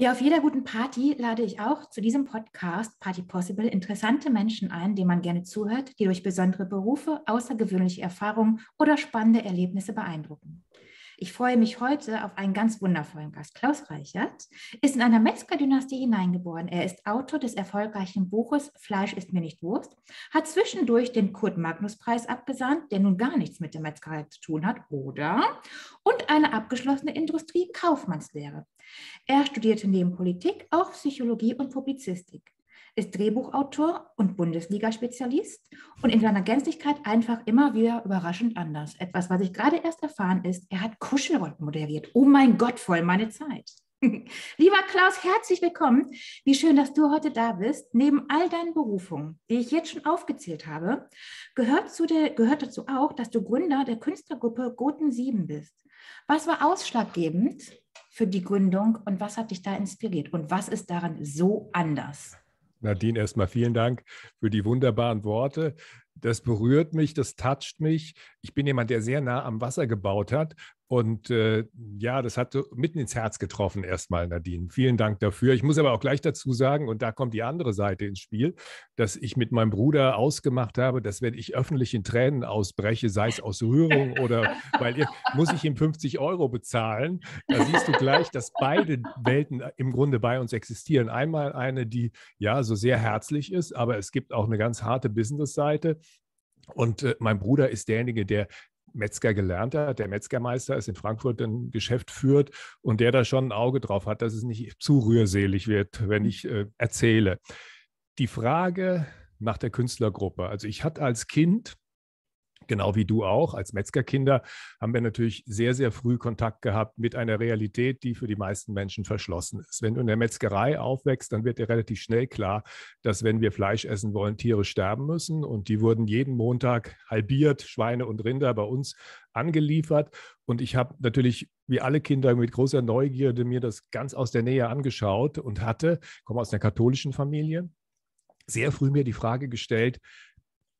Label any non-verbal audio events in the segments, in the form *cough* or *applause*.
Wie auf jeder guten Party lade ich auch zu diesem Podcast Party Possible interessante Menschen ein, denen man gerne zuhört, die durch besondere Berufe, außergewöhnliche Erfahrungen oder spannende Erlebnisse beeindrucken. Ich freue mich heute auf einen ganz wundervollen Gast. Klaus Reichert ist in einer Metzger-Dynastie hineingeboren. Er ist Autor des erfolgreichen Buches Fleisch ist mir nicht Wurst, hat zwischendurch den Kurt-Magnus-Preis abgesandt, der nun gar nichts mit der Metzgerei zu tun hat, oder? Und eine abgeschlossene Industrie-Kaufmannslehre. Er studierte neben Politik auch Psychologie und Publizistik ist Drehbuchautor und Bundesliga-Spezialist und in seiner Gänzlichkeit einfach immer wieder überraschend anders. Etwas, was ich gerade erst erfahren ist, er hat Kuschelrock moderiert. Oh mein Gott, voll meine Zeit. *laughs* Lieber Klaus, herzlich willkommen. Wie schön, dass du heute da bist. Neben all deinen Berufungen, die ich jetzt schon aufgezählt habe, gehört, zu der, gehört dazu auch, dass du Gründer der Künstlergruppe Goten 7 bist. Was war ausschlaggebend für die Gründung und was hat dich da inspiriert und was ist daran so anders? Nadine, erstmal vielen Dank für die wunderbaren Worte. Das berührt mich, das toucht mich. Ich bin jemand, der sehr nah am Wasser gebaut hat und äh, ja, das hat mitten ins Herz getroffen erstmal, Nadine. Vielen Dank dafür. Ich muss aber auch gleich dazu sagen, und da kommt die andere Seite ins Spiel, dass ich mit meinem Bruder ausgemacht habe, dass wenn ich öffentlich in Tränen ausbreche, sei es aus Rührung *laughs* oder weil ihr, muss ich ihm 50 Euro bezahlen. Da siehst du gleich, dass beide Welten äh, im Grunde bei uns existieren. Einmal eine, die ja so sehr herzlich ist, aber es gibt auch eine ganz harte Business-Seite, und äh, mein Bruder ist derjenige, der Metzger gelernt hat, der Metzgermeister ist in Frankfurt ein Geschäft führt und der da schon ein Auge drauf hat, dass es nicht zu rührselig wird, wenn mhm. ich äh, erzähle. Die Frage nach der Künstlergruppe. Also ich hatte als Kind Genau wie du auch. Als Metzgerkinder haben wir natürlich sehr, sehr früh Kontakt gehabt mit einer Realität, die für die meisten Menschen verschlossen ist. Wenn du in der Metzgerei aufwächst, dann wird dir relativ schnell klar, dass wenn wir Fleisch essen wollen, Tiere sterben müssen. Und die wurden jeden Montag halbiert, Schweine und Rinder bei uns angeliefert. Und ich habe natürlich, wie alle Kinder, mit großer Neugierde mir das ganz aus der Nähe angeschaut und hatte, komme aus einer katholischen Familie, sehr früh mir die Frage gestellt,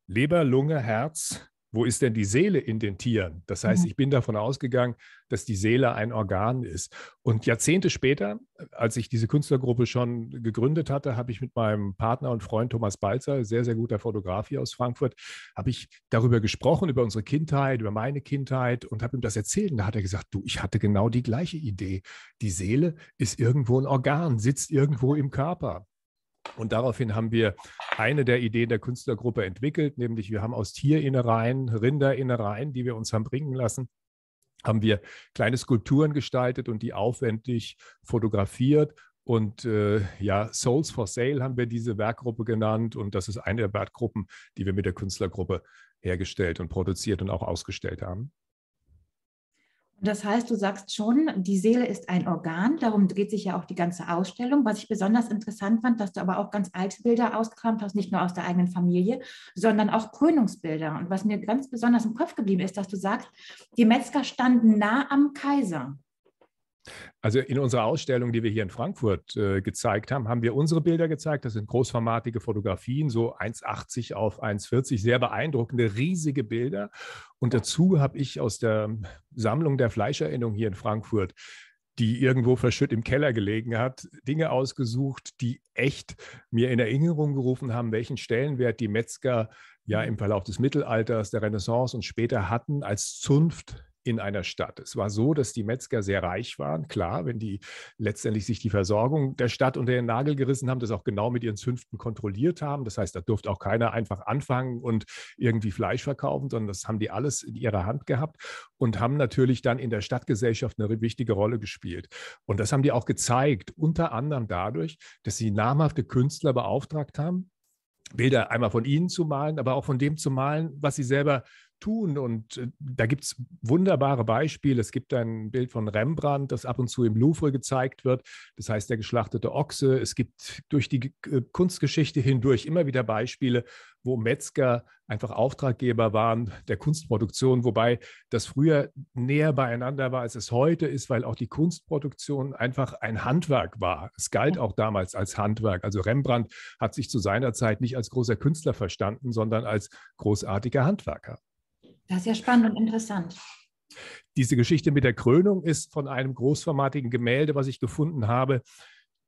Leber, Lunge, Herz, wo ist denn die Seele in den Tieren? Das heißt, mhm. ich bin davon ausgegangen, dass die Seele ein Organ ist. Und Jahrzehnte später, als ich diese Künstlergruppe schon gegründet hatte, habe ich mit meinem Partner und Freund Thomas Balzer, sehr, sehr guter Fotograf hier aus Frankfurt, habe ich darüber gesprochen, über unsere Kindheit, über meine Kindheit und habe ihm das erzählt. Und da hat er gesagt, du, ich hatte genau die gleiche Idee. Die Seele ist irgendwo ein Organ, sitzt irgendwo im Körper. Und daraufhin haben wir eine der Ideen der Künstlergruppe entwickelt, nämlich wir haben aus Tierinnereien, Rinderinnereien, die wir uns haben bringen lassen, haben wir kleine Skulpturen gestaltet und die aufwendig fotografiert und äh, ja, Souls for Sale haben wir diese Werkgruppe genannt. Und das ist eine der Werkgruppen, die wir mit der Künstlergruppe hergestellt und produziert und auch ausgestellt haben. Das heißt, du sagst schon, die Seele ist ein Organ, darum dreht sich ja auch die ganze Ausstellung. Was ich besonders interessant fand, dass du aber auch ganz alte Bilder ausgekramt hast, nicht nur aus der eigenen Familie, sondern auch Krönungsbilder. Und was mir ganz besonders im Kopf geblieben ist, dass du sagst, die Metzger standen nah am Kaiser. Also in unserer Ausstellung, die wir hier in Frankfurt äh, gezeigt haben, haben wir unsere Bilder gezeigt. Das sind großformatige Fotografien, so 1,80 auf 1,40, sehr beeindruckende, riesige Bilder. Und dazu habe ich aus der Sammlung der Fleischerinnung hier in Frankfurt die irgendwo verschütt im Keller gelegen hat, Dinge ausgesucht, die echt mir in Erinnerung gerufen haben, welchen Stellenwert die Metzger ja im Verlauf des Mittelalters, der Renaissance und später hatten als Zunft in einer Stadt. Es war so, dass die Metzger sehr reich waren. Klar, wenn die letztendlich sich die Versorgung der Stadt unter den Nagel gerissen haben, das auch genau mit ihren Zünften kontrolliert haben. Das heißt, da durfte auch keiner einfach anfangen und irgendwie Fleisch verkaufen, sondern das haben die alles in ihrer Hand gehabt und haben natürlich dann in der Stadtgesellschaft eine wichtige Rolle gespielt. Und das haben die auch gezeigt, unter anderem dadurch, dass sie namhafte Künstler beauftragt haben, Bilder einmal von ihnen zu malen, aber auch von dem zu malen, was sie selber tun. Und äh, da gibt es wunderbare Beispiele. Es gibt ein Bild von Rembrandt, das ab und zu im Louvre gezeigt wird. Das heißt, der geschlachtete Ochse. Es gibt durch die äh, Kunstgeschichte hindurch immer wieder Beispiele, wo Metzger einfach Auftraggeber waren der Kunstproduktion, wobei das früher näher beieinander war, als es heute ist, weil auch die Kunstproduktion einfach ein Handwerk war. Es galt auch damals als Handwerk. Also Rembrandt hat sich zu seiner Zeit nicht als großer Künstler verstanden, sondern als großartiger Handwerker. Das ist ja spannend und interessant. Diese Geschichte mit der Krönung ist von einem großformatigen Gemälde, was ich gefunden habe.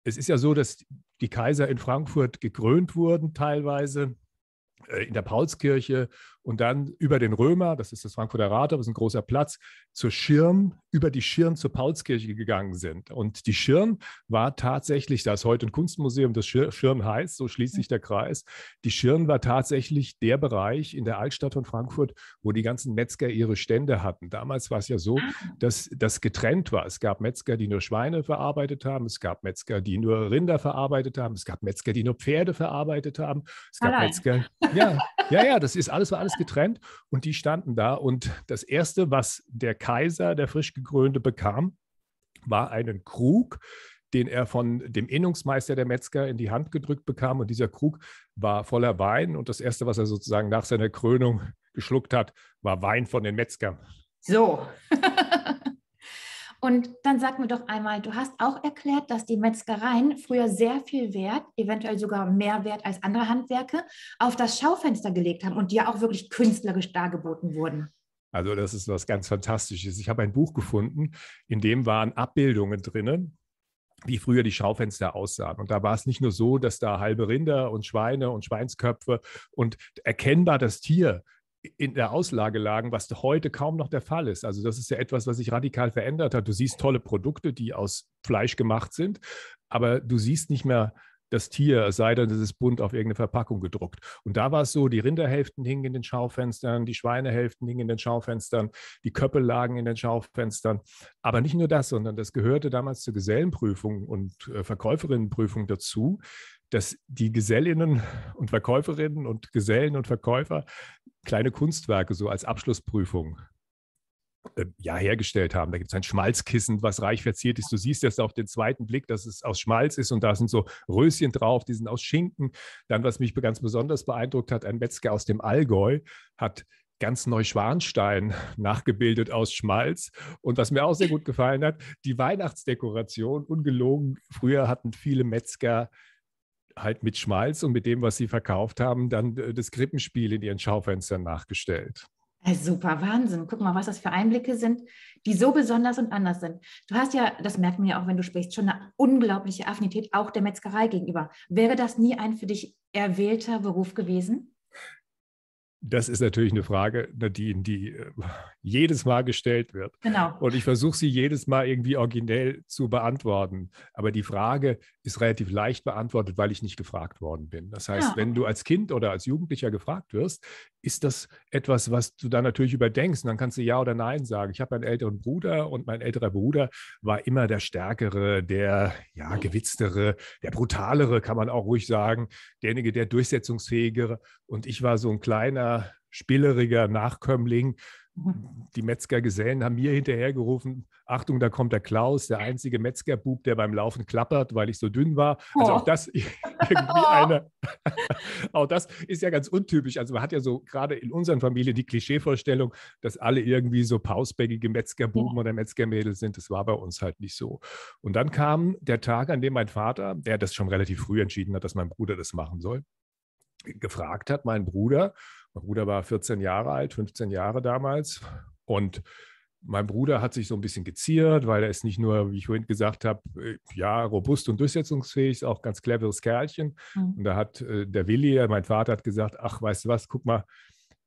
Es ist ja so, dass die Kaiser in Frankfurt gekrönt wurden teilweise äh, in der Paulskirche und dann über den Römer, das ist das Frankfurter Rathaus, ein großer Platz, zur Schirm, über die Schirm zur Paulskirche gegangen sind. Und die Schirm war tatsächlich, da ist heute ein Kunstmuseum, das Schirm heißt, so schließt sich der Kreis, die Schirm war tatsächlich der Bereich in der Altstadt von Frankfurt, wo die ganzen Metzger ihre Stände hatten. Damals war es ja so, ah. dass das getrennt war. Es gab Metzger, die nur Schweine verarbeitet haben, es gab Metzger, die nur Rinder verarbeitet haben, es gab Metzger, die nur Pferde verarbeitet haben, es gab Metzger, *laughs* Ja, ja, ja, das ist alles, war alles getrennt. Und die standen da. Und das Erste, was der Kaiser, der frisch gekrönte, bekam, war einen Krug, den er von dem Innungsmeister der Metzger in die Hand gedrückt bekam. Und dieser Krug war voller Wein. Und das Erste, was er sozusagen nach seiner Krönung geschluckt hat, war Wein von den Metzgern. So. *laughs* Und dann sag mir doch einmal, du hast auch erklärt, dass die Metzgereien früher sehr viel Wert, eventuell sogar mehr Wert als andere Handwerke, auf das Schaufenster gelegt haben und dir auch wirklich künstlerisch dargeboten wurden. Also das ist was ganz Fantastisches. Ich habe ein Buch gefunden, in dem waren Abbildungen drinnen wie früher die Schaufenster aussahen. Und da war es nicht nur so, dass da halbe Rinder und Schweine und Schweinsköpfe und erkennbar das Tier in der Auslage lagen, was heute kaum noch der Fall ist. Also das ist ja etwas, was sich radikal verändert hat. Du siehst tolle Produkte, die aus Fleisch gemacht sind, aber du siehst nicht mehr das Tier, es sei denn, es ist bunt auf irgendeine Verpackung gedruckt. Und da war es so, die Rinderhälften hingen in den Schaufenstern, die Schweinehälften hingen in den Schaufenstern, die Köppel lagen in den Schaufenstern. Aber nicht nur das, sondern das gehörte damals zur Gesellenprüfung und äh, Verkäuferinnenprüfung dazu, dass die Gesellinnen und Verkäuferinnen und Gesellen und Verkäufer kleine Kunstwerke so als Abschlussprüfung äh, ja, hergestellt haben. Da gibt es ein Schmalzkissen, was reich verziert ist. Du siehst jetzt auf den zweiten Blick, dass es aus Schmalz ist und da sind so Röschen drauf, die sind aus Schinken. Dann, was mich ganz besonders beeindruckt hat, ein Metzger aus dem Allgäu hat ganz Neuschwanstein *laughs* nachgebildet aus Schmalz. Und was mir auch sehr gut gefallen hat, die Weihnachtsdekoration, ungelogen, früher hatten viele Metzger halt mit Schmalz und mit dem, was sie verkauft haben, dann äh, das Krippenspiel in ihren Schaufenstern nachgestellt. Äh, super, Wahnsinn. Guck mal, was das für Einblicke sind, die so besonders und anders sind. Du hast ja, das merkt man ja auch, wenn du sprichst, schon eine unglaubliche Affinität auch der Metzgerei gegenüber. Wäre das nie ein für dich erwählter Beruf gewesen? Das ist natürlich eine Frage, Nadine, die äh, jedes Mal gestellt wird. Genau. Und ich versuche sie jedes Mal irgendwie originell zu beantworten. Aber die Frage ist relativ leicht beantwortet, weil ich nicht gefragt worden bin. Das heißt, ja. Ah, wenn du als Kind oder als Jugendlicher gefragt wirst, ist das etwas, was du dann natürlich überdenkst. Und dann kannst du Ja oder Nein sagen. Ich habe einen älteren Bruder und mein älterer Bruder war immer der Stärkere, der ja, gewitztere, der brutalere, kann man auch ruhig sagen, derjenige, der durchsetzungsfähigere. Und ich war so ein kleiner, eher Nachkömmling. Mhm. Die Metzgergesellen haben mir hinterhergerufen, Achtung, da kommt der Klaus, der einzige Metzgerbub, der beim Laufen klappert, weil ich so dünn war. Also oh. auch das *laughs* irgendwie oh. eine, auch das ist ja ganz untypisch. Also man hat ja so gerade in unseren Familien die Klischeevorstellung, dass alle irgendwie so pausbäckige Metzgerbuben mhm. oder Metzgermädel sind. Das war bei uns halt nicht so. Und dann kam der Tag, an dem mein Vater, der das schon relativ früh entschieden hat, dass mein Bruder das machen soll, gefragt hat, mein Bruder, mein Bruder war 14 Jahre alt, 15 Jahre damals. Und mein Bruder hat sich so ein bisschen geziert, weil er ist nicht nur, wie ich vorhin gesagt habe, äh, ja, robust und durchsetzungsfähig, ist auch ganz cleveres Kerlchen. Mhm. Und da hat äh, der Willi, äh, mein Vater, hat gesagt, ach, weißt du was, guck mal,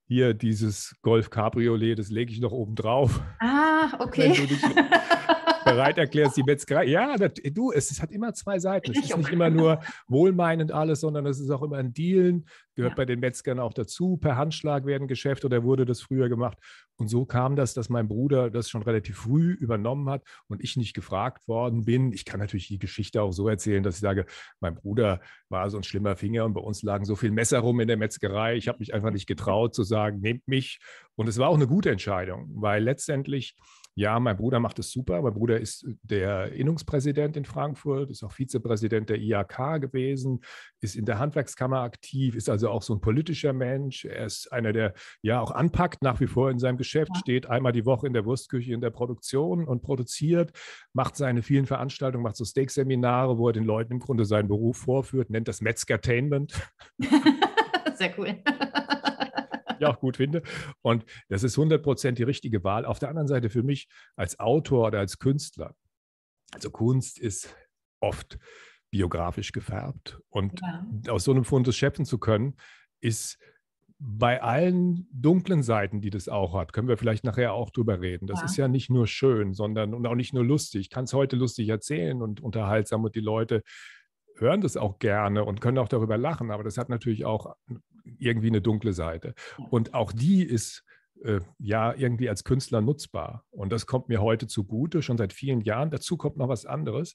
hier dieses Golf Cabriolet, das lege ich noch oben drauf. Ah, *laughs* okay. Wenn du dich, *laughs* bereit erklärst, die Metzgerei. Ja, das, du, es, es, hat immer zwei Seiten. Es ist nicht immer nur wohlmeinend alles, sondern es ist auch immer ein Dealen. Gehört ja. bei den Metzgern auch dazu. Per Handschlag werden Geschäfte oder wurde das früher gemacht. Und so kam das, dass mein Bruder das schon relativ früh übernommen hat und ich nicht gefragt worden bin. Ich kann natürlich die Geschichte auch so erzählen, dass ich sage, mein Bruder war so ein schlimmer Finger und bei uns lagen so viel Messer rum in der Metzgerei. Ich habe mich einfach nicht getraut zu sagen, nehmt mich. Und es war auch eine gute Entscheidung, weil letztendlich ja, mein Bruder macht es super. Mein Bruder ist äh, der Innungspräsident in Frankfurt, ist auch Vizepräsident der IAK gewesen, ist in der Handwerkskammer aktiv, ist also auch so ein politischer Mensch. Er ist einer, der ja auch anpackt nach wie vor in seinem Geschäft, ja. steht einmal die Woche in der Wurstküche in der Produktion und produziert, macht seine vielen Veranstaltungen, macht so Steak-Seminare, wo er den Leuten im Grunde seinen Beruf vorführt, nennt das Metzgertainment. *laughs* Sehr cool ich *laughs* auch gut finde. Und das ist 100% die richtige Wahl. Auf der anderen Seite für mich als Autor oder als Künstler, also Kunst ist oft biografisch gefärbt. Und ja. aus so einem Fundus schöpfen zu können, ist bei allen dunklen Seiten, die das auch hat, können wir vielleicht nachher auch drüber reden. Das ja. ist ja nicht nur schön, sondern und auch nicht nur lustig. Ich kann es heute lustig erzählen und unterhaltsam und die Leute hören das auch gerne und können auch darüber lachen, aber das hat natürlich auch irgendwie eine dunkle Seite. Und auch die ist äh, ja irgendwie als Künstler nutzbar. Und das kommt mir heute zugute, schon seit vielen Jahren. Dazu kommt noch was anderes.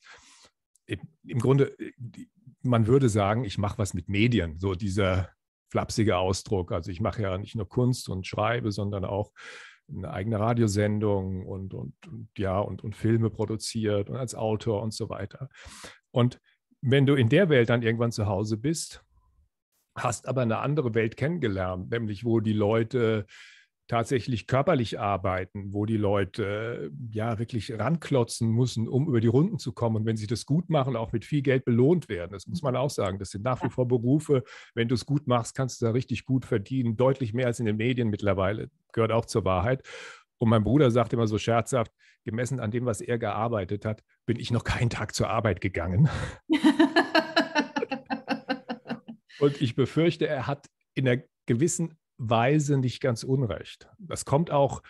Im Grunde, äh, man würde sagen, ich mache was mit Medien, so dieser flapsige Ausdruck. Also ich mache ja nicht nur Kunst und schreibe, sondern auch eine eigene Radiosendung und, und, und ja, und, und Filme produziert und als Autor und so weiter. Und wenn du in der Welt dann irgendwann zu Hause bist, hast aber eine andere Welt kennengelernt, nämlich wo die Leute tatsächlich körperlich arbeiten, wo die Leute ja wirklich ranklotzen müssen, um über die Runden zu kommen. Und wenn sie das gut machen, auch mit viel Geld belohnt werden. Das muss man auch sagen. Das sind nach wie vor Berufe. Wenn du es gut machst, kannst du da richtig gut verdienen. Deutlich mehr als in den Medien mittlerweile. Gehört auch zur Wahrheit. Und mein Bruder sagt immer so scherzhaft, gemessen an dem, was er gearbeitet hat, bin ich noch keinen Tag zur Arbeit gegangen. *laughs* Und ich befürchte, er hat in einer gewissen Weise nicht ganz unrecht. Das kommt auch,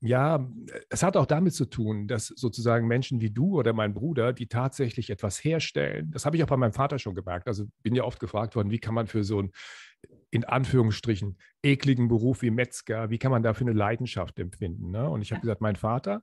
ja, es hat auch damit zu tun, dass sozusagen Menschen wie du oder mein Bruder, die tatsächlich etwas herstellen, das habe ich auch bei meinem Vater schon gemerkt. Also bin ja oft gefragt worden, wie kann man für so einen in Anführungsstrichen ekligen Beruf wie Metzger, wie kann man dafür eine Leidenschaft empfinden? Ne? Und ich habe gesagt, mein Vater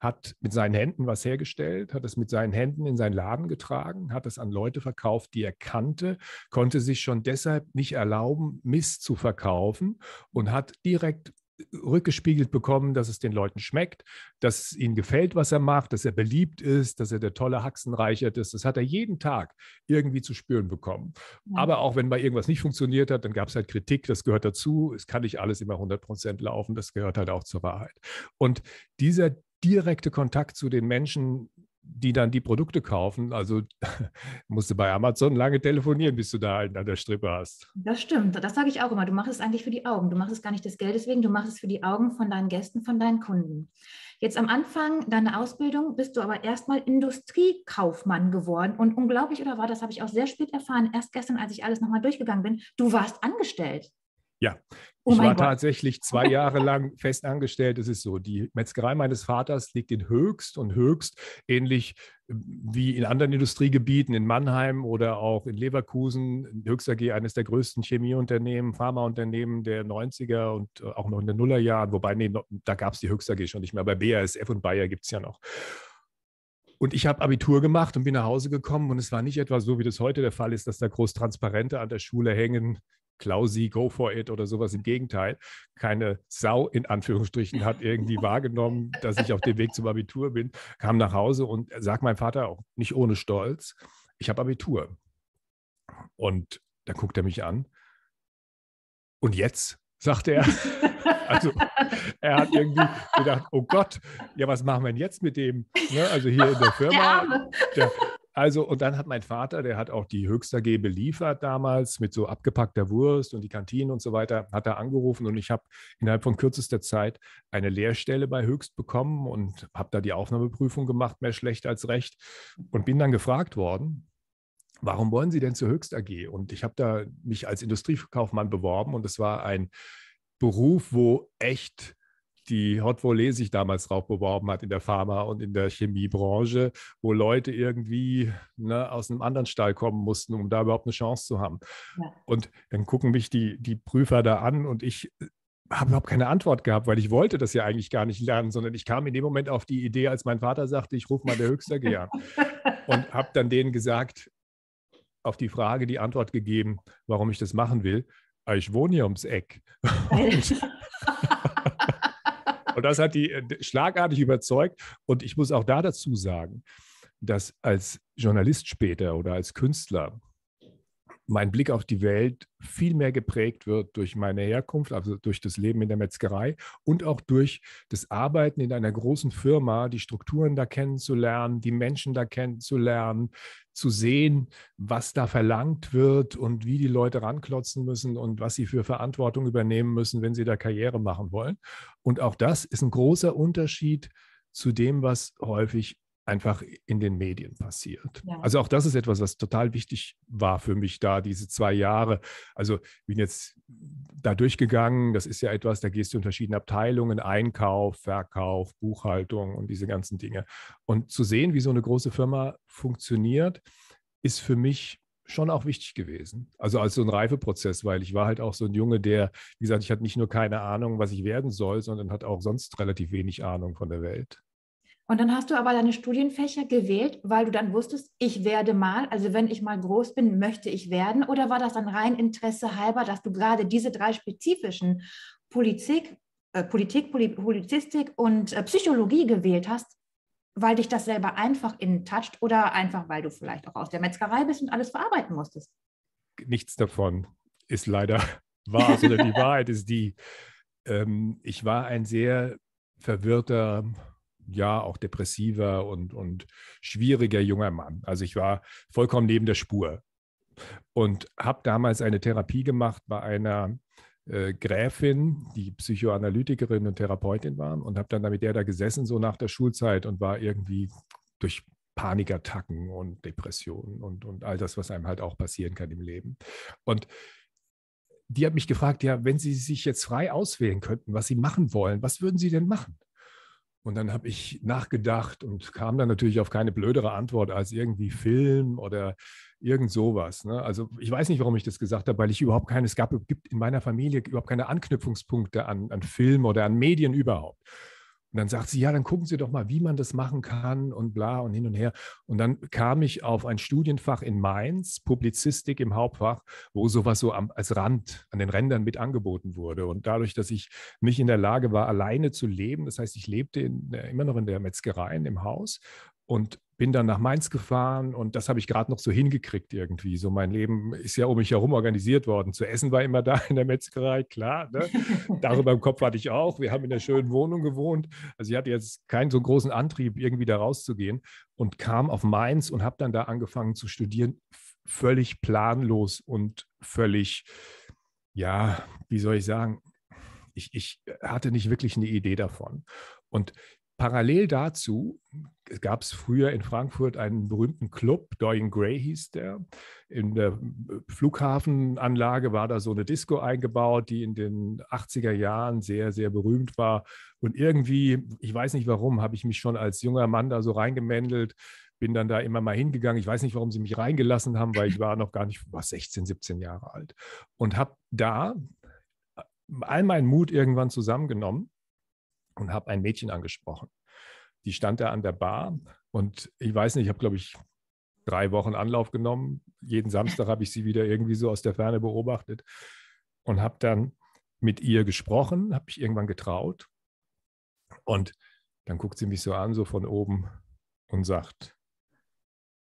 hat mit seinen Händen was hergestellt, hat es mit seinen Händen in seinen Laden getragen, hat es an Leute verkauft, die er kannte, konnte sich schon deshalb nicht erlauben, Mist zu verkaufen und hat direkt äh, rückgespiegelt bekommen, dass es den Leuten schmeckt, dass ihnen gefällt, was er macht, dass er beliebt ist, dass er der tolle Haxenreicher ist. Das hat er jeden Tag irgendwie zu spüren bekommen. Aber auch wenn mal irgendwas nicht funktioniert hat, dann gab es halt Kritik, das gehört dazu. Es kann nicht alles immer 100 Prozent laufen, das gehört halt auch zur Wahrheit. Und dieser direkte Kontakt zu den Menschen, die dann die Produkte kaufen. Also *laughs* musst du bei Amazon lange telefonieren, bis du da einen halt an der Strippe hast. Das stimmt, das sage ich auch immer. Du machst es eigentlich für die Augen. Du machst es gar nicht des Geldes wegen, du machst es für die Augen von deinen Gästen, von deinen Kunden. Jetzt am Anfang deiner Ausbildung bist du aber erstmal Industriekaufmann geworden. Und unglaublich oder war, das habe ich auch sehr spät erfahren, erst gestern, als ich alles nochmal durchgegangen bin, du warst angestellt. Ja, oh ich war Gott. tatsächlich zwei *laughs* Jahre lang fest angestellt. Es ist so, die Metzgerei meines Vaters liegt in Höchst und Höchst, ähnlich ähm, wie in anderen Industriegebieten, in Mannheim oder auch in Leverkusen. Höchst AG, eines der größten Chemieunternehmen, Pharmaunternehmen der 90er und äh, auch noch in den Nullerjahren. Wobei, nee, da gab es die Höchst AG schon nicht mehr. Bei BASF und Bayer gibt es ja noch. Und ich habe Abitur gemacht und bin nach Hause gekommen und es war nicht etwa so, wie das heute der Fall ist, dass da groß Transparente an der Schule hängen, Klausi, go for it oder sowas. Im Gegenteil, keine Sau in Anführungsstrichen hat irgendwie *laughs* wahrgenommen, dass ich auf dem Weg zum Abitur bin, kam nach Hause und sagt mein Vater auch nicht ohne Stolz, ich habe Abitur. Und da guckt er mich an. Und jetzt, sagt er. *laughs* Also er hat irgendwie gedacht, oh Gott, ja, was machen wir denn jetzt mit dem? Ne? Also hier in der Firma, der, also, und dann hat mein Vater, der hat auch die Höchster G beliefert damals mit so abgepackter Wurst und die Kantinen und so weiter, hat da angerufen und ich habe innerhalb von kürzester Zeit eine Lehrstelle bei Höchst bekommen und habe da die Aufnahmeprüfung gemacht, mehr schlecht als recht und bin dann gefragt worden, warum wollen Sie denn zur Höchst AG? Und ich habe da mich als Industriekaufmann beworben und es war ein Beruf, wo echt die Hot Volley sich damals drauf beworben hat in der Pharma- und in der Chemiebranche, wo Leute irgendwie ne, aus einem anderen Stall kommen mussten, um da überhaupt eine Chance zu haben. Ja. Und dann gucken mich die, die Prüfer da an und ich äh, habe überhaupt keine Antwort gehabt, weil ich wollte das ja eigentlich gar nicht lernen, sondern ich kam in dem Moment auf die Idee, als mein Vater sagte, ich rufe mal der Höchstergeher an *laughs* und habe dann denen gesagt, auf die Frage die Antwort gegeben, warum ich das machen will. Ah, ich wohne hier ums Eck. *laughs* Und, *laughs* Und das hat die äh, schlagartig überzeugt. Und ich muss auch da dazu sagen, dass als Journalist später oder als Künstler mein Blick auf die Welt viel mehr geprägt wird durch meine Herkunft, also durch das Leben in der Metzgerei und auch durch das Arbeiten in einer großen Firma, die Strukturen da kennenzulernen, die Menschen da kennenzulernen, zu sehen, was da verlangt wird und wie die Leute ranklotzen müssen und was sie für Verantwortung übernehmen müssen, wenn sie da Karriere machen wollen. Und auch das ist ein großer Unterschied zu dem, was häufig einfach in den Medien passiert. Ja. Also auch das ist etwas, was total wichtig war für mich da, diese zwei Jahre. Also ich bin jetzt da durchgegangen, das ist ja etwas, da gehst du in verschiedene Abteilungen, Einkauf, Verkauf, Buchhaltung und diese ganzen Dinge. Und zu sehen, wie so eine große Firma funktioniert, ist für mich schon auch wichtig gewesen. Also als so ein Reifeprozess, weil ich war halt auch so ein Junge, der, wie gesagt, ich hatte nicht nur keine Ahnung, was ich werden soll, sondern hat auch sonst relativ wenig Ahnung von der Welt. Und dann hast du aber deine Studienfächer gewählt, weil du dann wusstest, ich werde mal, also wenn ich mal groß bin, möchte ich werden. Oder war das dann rein Interesse halber, dass du gerade diese drei spezifischen Politik, äh, Politik, Poli Polizistik und äh, Psychologie gewählt hast, weil dich das selber einfach in toucht oder einfach, weil du vielleicht auch aus der Metzgerei bist und alles verarbeiten musstest? Nichts davon ist leider *laughs* wahr, sondern die *laughs* Wahrheit ist die, ähm, ich war ein sehr verwirrter ja auch depressiver und, und schwieriger junger Mann. Also ich war vollkommen neben der Spur und habe damals eine Therapie gemacht bei einer äh, Gräfin, die Psychoanalytikerin und Therapeutin war und habe dann mit der da gesessen, so nach der Schulzeit und war irgendwie durch Panikattacken und Depressionen und, und all das, was einem halt auch passieren kann im Leben. Und die hat mich gefragt, ja, wenn Sie sich jetzt frei auswählen könnten, was Sie machen wollen, was würden Sie denn machen? Und dann habe ich nachgedacht und kam dann natürlich auf keine blödere Antwort als irgendwie Film oder irgend sowas. Ne? Also ich weiß nicht, warum ich das gesagt habe, weil ich überhaupt keine, es gab, gibt in meiner Familie überhaupt keine Anknüpfungspunkte an, an Film oder an Medien überhaupt. Und dann sagt sie, ja, dann gucken Sie doch mal, wie man das machen kann und bla und hin und her. Und dann kam ich auf ein Studienfach in Mainz, Publizistik im Hauptfach, wo sowas so am, als Rand an den Rändern mit angeboten wurde. Und dadurch, dass ich nicht in der Lage war, alleine zu leben, das heißt, ich lebte in, äh, immer noch in der Metzgerei, im Haus und bin dann nach Mainz gefahren und das habe ich gerade noch so hingekriegt irgendwie. So mein Leben ist ja um mich herum organisiert worden. Zu essen war immer *laughs* da in der Metzgerei, klar. Ne? *laughs* Darüber im Kopf hatte ich auch. Wir haben in einer schönen Wohnung gewohnt. Also ich hatte jetzt keinen so großen Antrieb, irgendwie da rauszugehen und kam auf Mainz und habe dann da angefangen zu studieren. Völlig planlos und völlig, ja, wie soll ich sagen, ich, ich hatte nicht wirklich eine Idee davon. Und Parallel dazu gab es früher in Frankfurt einen berühmten Club, Doyen Gray hieß der. In der äh, Flughafenanlage war da so eine Disco eingebaut, die in den 80er Jahren sehr, sehr berühmt war. Und irgendwie, ich weiß nicht warum, habe ich mich schon als junger Mann da so reingemändelt bin dann da immer mal hingegangen. Ich weiß nicht, warum sie mich reingelassen haben, weil ich war noch gar nicht, war 16, 17 Jahre alt und habe da äh, all meinen Mut irgendwann zusammengenommen und habe ein Mädchen angesprochen. Die stand da an der Bar und ich weiß nicht, ich habe, glaube ich, drei Wochen Anlauf genommen. Jeden Samstag habe ich sie wieder irgendwie so aus der Ferne beobachtet und habe dann mit ihr gesprochen, habe mich irgendwann getraut. Und dann guckt sie mich so an, so von oben und sagt,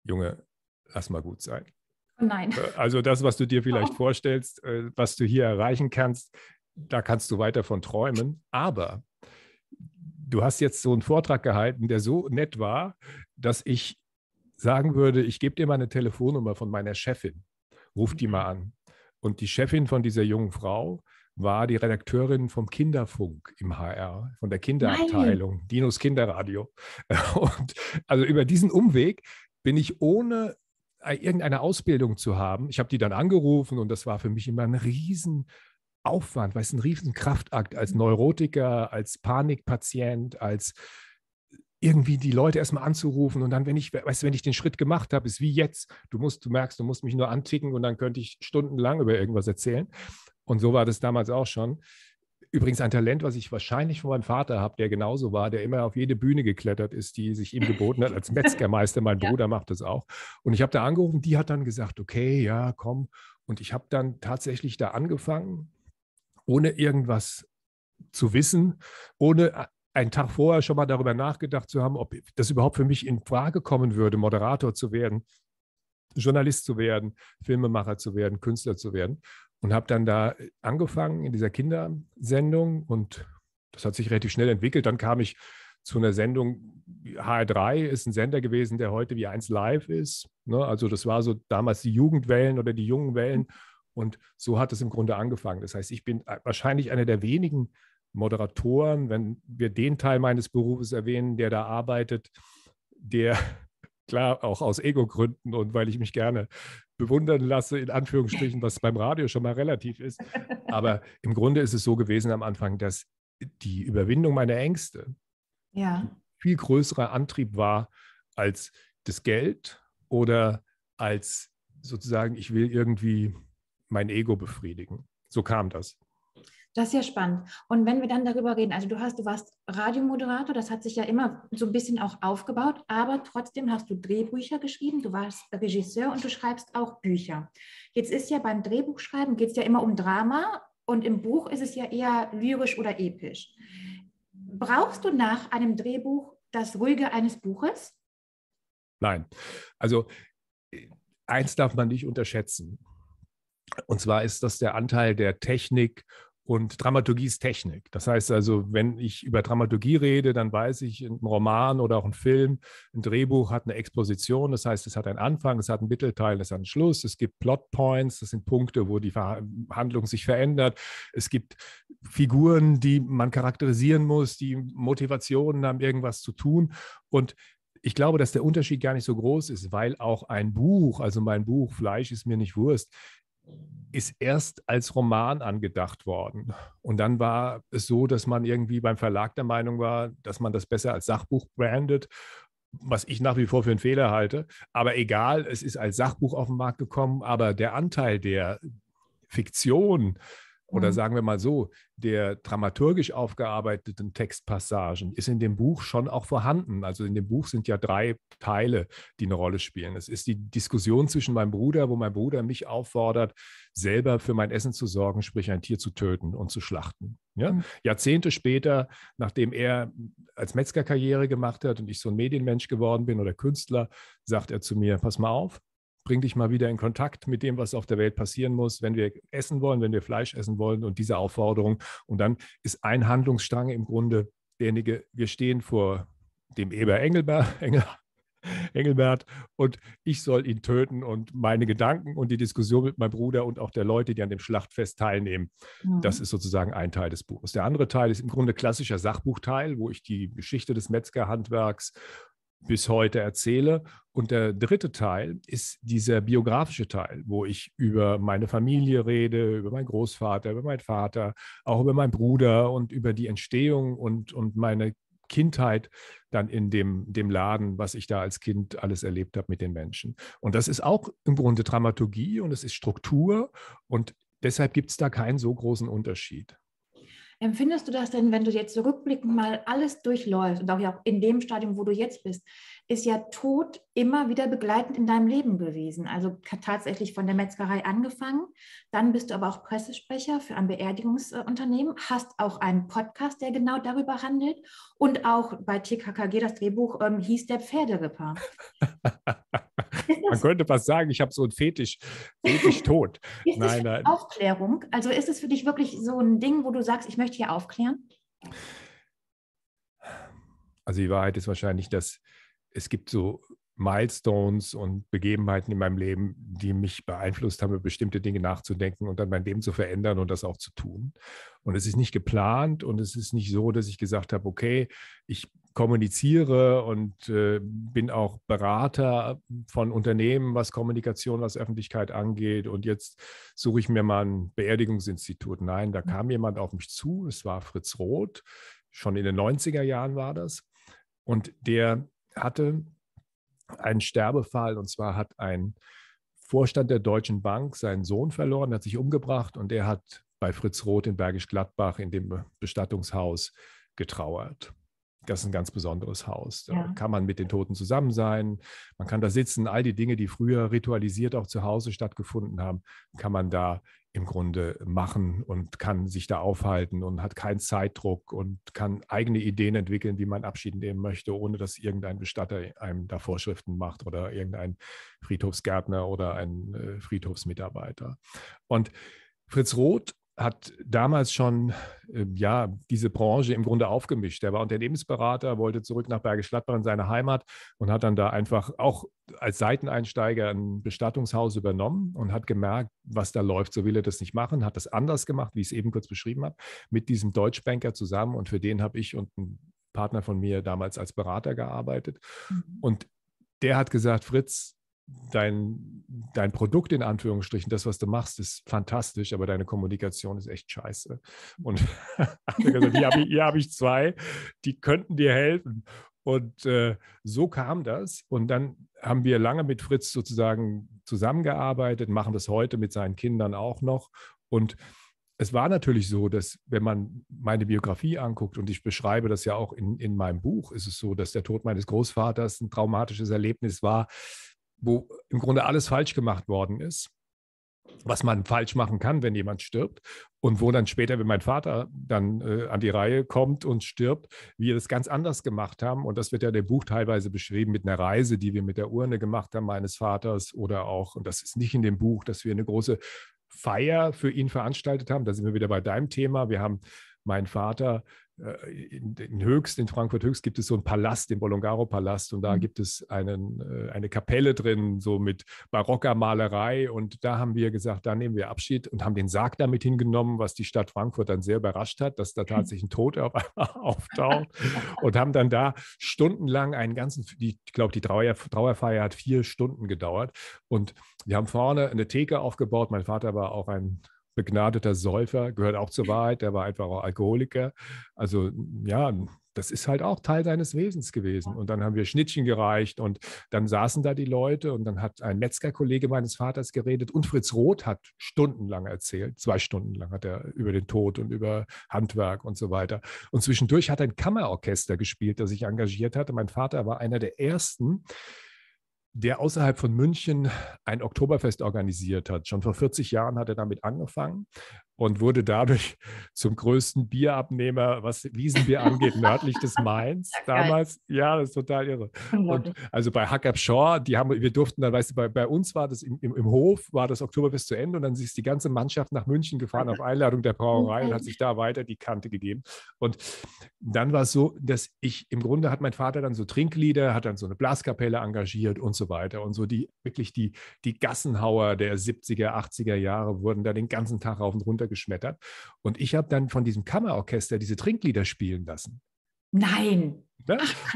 Junge, lass mal gut sein. Oh nein. Äh, also das, was du dir vielleicht oh. vorstellst, äh, was du hier erreichen kannst, da kannst du weiter von träumen. Aber du hast jetzt so einen Vortrag gehalten, der so nett war, dass ich sagen würde, ich gebe dir mal eine Telefonnummer von meiner Chefin, ruf die mal mhm. an. Und die Chefin von dieser jungen Frau war die Redakteurin vom Kinderfunk im HR, von der Kinderabteilung, Nein. Dinos Kinderradio. *laughs* Und also über diesen Umweg bin ich ohne irgendeine Ausbildung zu haben. Ich habe die dann angerufen und das war für mich immer ein riesen Aufwand, weil es ein riesen Kraftakt als Neurotiker, als Panikpatient, als irgendwie die Leute erstmal anzurufen und dann, wenn ich, weißt wenn ich den Schritt gemacht habe, ist wie jetzt. Du musst, du merkst, du musst mich nur anticken und dann könnte ich stundenlang über irgendwas erzählen. Und so war das damals auch schon. Übrigens ein Talent, was ich wahrscheinlich von meinem Vater habe, der genauso war, der immer auf jede Bühne geklettert ist, die sich ihm geboten hat, als Metzgermeister. Mein *laughs* ja. Bruder macht das auch. Und ich habe da angerufen, die hat dann gesagt, okay, ja, komm. Und ich habe dann tatsächlich da angefangen, ohne irgendwas zu wissen, ohne einen Tag vorher schon mal darüber nachgedacht zu haben, ob das überhaupt für mich in Frage kommen würde, Moderator zu werden, Journalist zu werden, Filmemacher zu werden, Künstler zu werden. Und habe dann da äh, angefangen in dieser Kindersendung und das hat sich relativ schnell entwickelt. Dann kam ich zu einer Sendung, HR3 ist ein Sender gewesen, der heute wie eins Live ist. Ne? Also das war so damals die Jugendwellen oder die jungen Wellen. Und so hat es im Grunde angefangen. Das heißt, ich bin äh, wahrscheinlich einer der wenigen Moderatoren, wenn wir den Teil meines Berufes erwähnen, der da arbeitet, der *laughs* klar auch aus Ego-Gründen und weil ich mich gerne bewundern lasse, in Anführungsstrichen, was beim Radio schon mal relativ ist. Aber im Grunde ist es so gewesen am Anfang, dass die Überwindung meiner Ängste ja. viel größerer Antrieb war als das Geld oder als sozusagen, ich will irgendwie mein Ego befriedigen. So kam das. Das ist ja spannend. Und wenn wir dann darüber reden, also du hast, du warst Radiomoderator, das hat sich ja immer so ein bisschen auch aufgebaut, aber trotzdem hast du Drehbücher geschrieben, du warst Regisseur und du schreibst auch Bücher. Jetzt ist ja beim Drehbuchschreiben geht es ja immer um Drama und im Buch ist es ja eher lyrisch oder episch. Brauchst du nach einem Drehbuch das Ruhige eines Buches? Nein. Also äh, eins darf man nicht unterschätzen. Und zwar ist das der Anteil der Technik und Dramaturgie ist Technik. Das heißt also, wenn ich über Dramaturgie rede, dann weiß ich, ein Roman oder auch ein Film, ein Drehbuch hat eine Exposition. Das heißt, es hat einen Anfang, es hat einen Mittelteil, es hat einen Schluss. Es gibt Plotpoints, das sind Punkte, wo die Handlung sich verändert. Es gibt Figuren, die man charakterisieren muss, die Motivationen haben, irgendwas zu tun. Und ich glaube, dass der Unterschied gar nicht so groß ist, weil auch ein Buch, also mein Buch Fleisch ist mir nicht Wurst, ist erst als Roman angedacht worden. Und dann war es so, dass man irgendwie beim Verlag der Meinung war, dass man das besser als Sachbuch brandet, was ich nach wie vor für einen Fehler halte. Aber egal, es ist als Sachbuch auf den Markt gekommen, aber der Anteil der Fiktion oder mhm. sagen wir mal so, der dramaturgisch aufgearbeiteten Textpassagen ist in dem Buch schon auch vorhanden. Also in dem Buch sind ja drei Teile, die eine Rolle spielen. Es ist die Diskussion zwischen meinem Bruder, wo mein Bruder mich auffordert, selber für mein Essen zu sorgen, sprich ein Tier zu töten und zu schlachten. Ja? Mhm. Jahrzehnte später, nachdem er als Metzgerkarriere gemacht hat und ich so ein Medienmensch geworden bin oder Künstler, sagt er zu mir, pass mal auf, bring dich mal wieder in Kontakt mit dem, was auf der Welt passieren muss, wenn wir essen wollen, wenn wir Fleisch essen wollen und diese Aufforderung. Und dann ist ein Handlungsstrang im Grunde derjenige, wir stehen vor dem Eber Engelberg, *laughs* Engel, Engelbert und ich soll ihn töten und meine Gedanken und die Diskussion mit meinem Bruder und auch der Leute, die an dem Schlachtfest teilnehmen. Mhm. Das ist sozusagen ein Teil des Buches. Der andere Teil ist im Grunde klassischer Sachbuchteil, wo ich die Geschichte des Metzgerhandwerks bis heute erzähle. Und der dritte Teil ist dieser biografische Teil, wo ich über meine Familie rede, über meinen Großvater, über meinen Vater, auch über meinen Bruder und über die Entstehung und, und meine Kindheit dann in dem, dem Laden, was ich da als Kind alles erlebt habe mit den Menschen. Und das ist auch im Grunde Dramaturgie und es ist Struktur und deshalb gibt es da keinen so großen Unterschied. Empfindest du das denn, wenn du jetzt rückblickend mal alles durchläufst und auch ja in dem Stadium, wo du jetzt bist, ist ja Tod immer wieder begleitend in deinem Leben gewesen. Also tatsächlich von der Metzgerei angefangen. Dann bist du aber auch Pressesprecher für ein Beerdigungsunternehmen, hast auch einen Podcast, der genau darüber handelt. Und auch bei TKKG, das Drehbuch, ähm, hieß der Pferderipper. *laughs* Man könnte fast sagen, ich habe so einen Fetisch, Fetisch tot. *laughs* Ist nein, nein. Aufklärung? Also ist es für dich wirklich so ein Ding, wo du sagst, ich möchte hier aufklären? Also die Wahrheit ist wahrscheinlich, dass es gibt so Milestones und Begebenheiten in meinem Leben, die mich beeinflusst haben, über bestimmte Dinge nachzudenken und dann mein Leben zu verändern und das auch zu tun. Und es ist nicht geplant und es ist nicht so, dass ich gesagt habe, okay, ich kommuniziere und äh, bin auch Berater von Unternehmen, was Kommunikation, was Öffentlichkeit angeht. Und jetzt suche ich mir mal ein Beerdigungsinstitut. Nein, da hm. kam jemand auf mich zu, es war Fritz Roth, schon in den 90er Jahren war das. Und der hatte einen Sterbefall und zwar hat ein Vorstand der Deutschen Bank seinen Sohn verloren, hat sich umgebracht und er hat bei Fritz Roth in Bergisch Gladbach in dem Bestattungshaus getrauert das ist ein ganz besonderes Haus. Da ja. kann man mit den Toten zusammen sein, man kann da sitzen, all die Dinge, die früher ritualisiert auch zu Hause stattgefunden haben, kann man da im Grunde machen und kann sich da aufhalten und hat keinen Zeitdruck und kann eigene Ideen entwickeln, wie man Abschied nehmen möchte, ohne dass irgendein Bestatter einem da Vorschriften macht oder irgendein Friedhofsgärtner oder ein äh, Friedhofsmitarbeiter. Und Fritz Roth hat damals schon äh, ja, diese Branche im Grunde aufgemischt. Er war Unternehmensberater, wollte zurück nach Bergisch Gladbach in seine Heimat und hat dann da einfach auch als Seiteneinsteiger ein Bestattungshaus übernommen und hat gemerkt, was da läuft. So will er das nicht machen, hat das anders gemacht, wie ich es eben kurz beschrieben habe, mit diesem Deutschbanker zusammen. Und für den habe ich und ein Partner von mir damals als Berater gearbeitet. Mhm. Und der hat gesagt, Fritz, dein, dein Produkt in Anführungsstrichen, das, was du machst, ist fantastisch, aber deine Kommunikation ist echt scheiße. Und *laughs* gesagt, hier habe ich, hab ich zwei, die könnten dir helfen. Und äh, so kam das. Und dann haben wir lange mit Fritz sozusagen zusammengearbeitet, machen das heute mit seinen Kindern auch noch. Und es war natürlich so, dass wenn man meine Biografie anguckt und ich beschreibe das ja auch in, in meinem Buch, ist es so, dass der Tod meines Großvaters ein traumatisches Erlebnis war, wo im Grunde alles falsch gemacht worden ist, was man falsch machen kann, wenn jemand stirbt und wo dann später, wenn mein Vater dann äh, an die Reihe kommt und stirbt, wir das ganz anders gemacht haben und das wird ja der Buch teilweise beschrieben mit einer Reise, die wir mit der Urne gemacht haben meines Vaters oder auch, und das ist nicht in dem Buch, dass wir eine große Feier für ihn veranstaltet haben, da sind wir wieder bei deinem Thema, wir haben meinen Vater äh, in, in, Höchst, in Frankfurt Höchst gibt es so einen Palast, den Bolongaro-Palast, und da mhm. gibt es einen, äh, eine Kapelle drin, so mit barocker Malerei. Und da haben wir gesagt, da nehmen wir Abschied und haben den Sarg damit hingenommen, was die Stadt Frankfurt dann sehr überrascht hat, dass da *laughs* tatsächlich ein Toter auf einmal *laughs* auftaucht. *laughs* und haben dann da stundenlang einen ganzen, ich glaube, die Trauer, Trauerfeier hat vier Stunden gedauert. Und wir haben vorne eine Theke aufgebaut. Mein Vater war auch ein begnadeter Säufer, gehört auch zur Wahrheit, der war einfach auch Alkoholiker. Also ja, das ist halt auch Teil seines Wesens gewesen. Und dann haben wir Schnittchen gereicht und dann saßen da die Leute und dann hat ein Metzgerkollege meines Vaters geredet und Fritz Roth hat stundenlang erzählt, zwei Stunden lang hat er über den Tod und über Handwerk und so weiter. Und zwischendurch hat ein Kammerorchester gespielt, das sich engagiert hatte. Mein Vater war einer der ersten, der außerhalb von München ein Oktoberfest organisiert hat. Schon vor 40 Jahren hat er damit angefangen und wurde dadurch *laughs* zum größten Bierabnehmer, was Wiesenbier angeht, nördlich des Mains damals. Ja, das ist total irre. Und also bei Hack Shaw, die haben, wir durften dann, weißt du, bei, bei uns war das im, im, im Hof, war das Oktober bis zu Ende und dann ist die ganze Mannschaft nach München gefahren auf Einladung der Brauerei und hat sich da weiter die Kante gegeben. Und dann war es so, dass ich, im Grunde hat mein Vater dann so Trinklieder, hat dann so eine Blaskapelle engagiert und so weiter und so die, wirklich die, die Gassenhauer der 70er, 80er Jahre wurden da den ganzen Tag rauf und runter runtergeschmettert. Und ich habe dann von diesem Kammerorchester diese Trinklieder spielen lassen. Nein. Ne? Ach,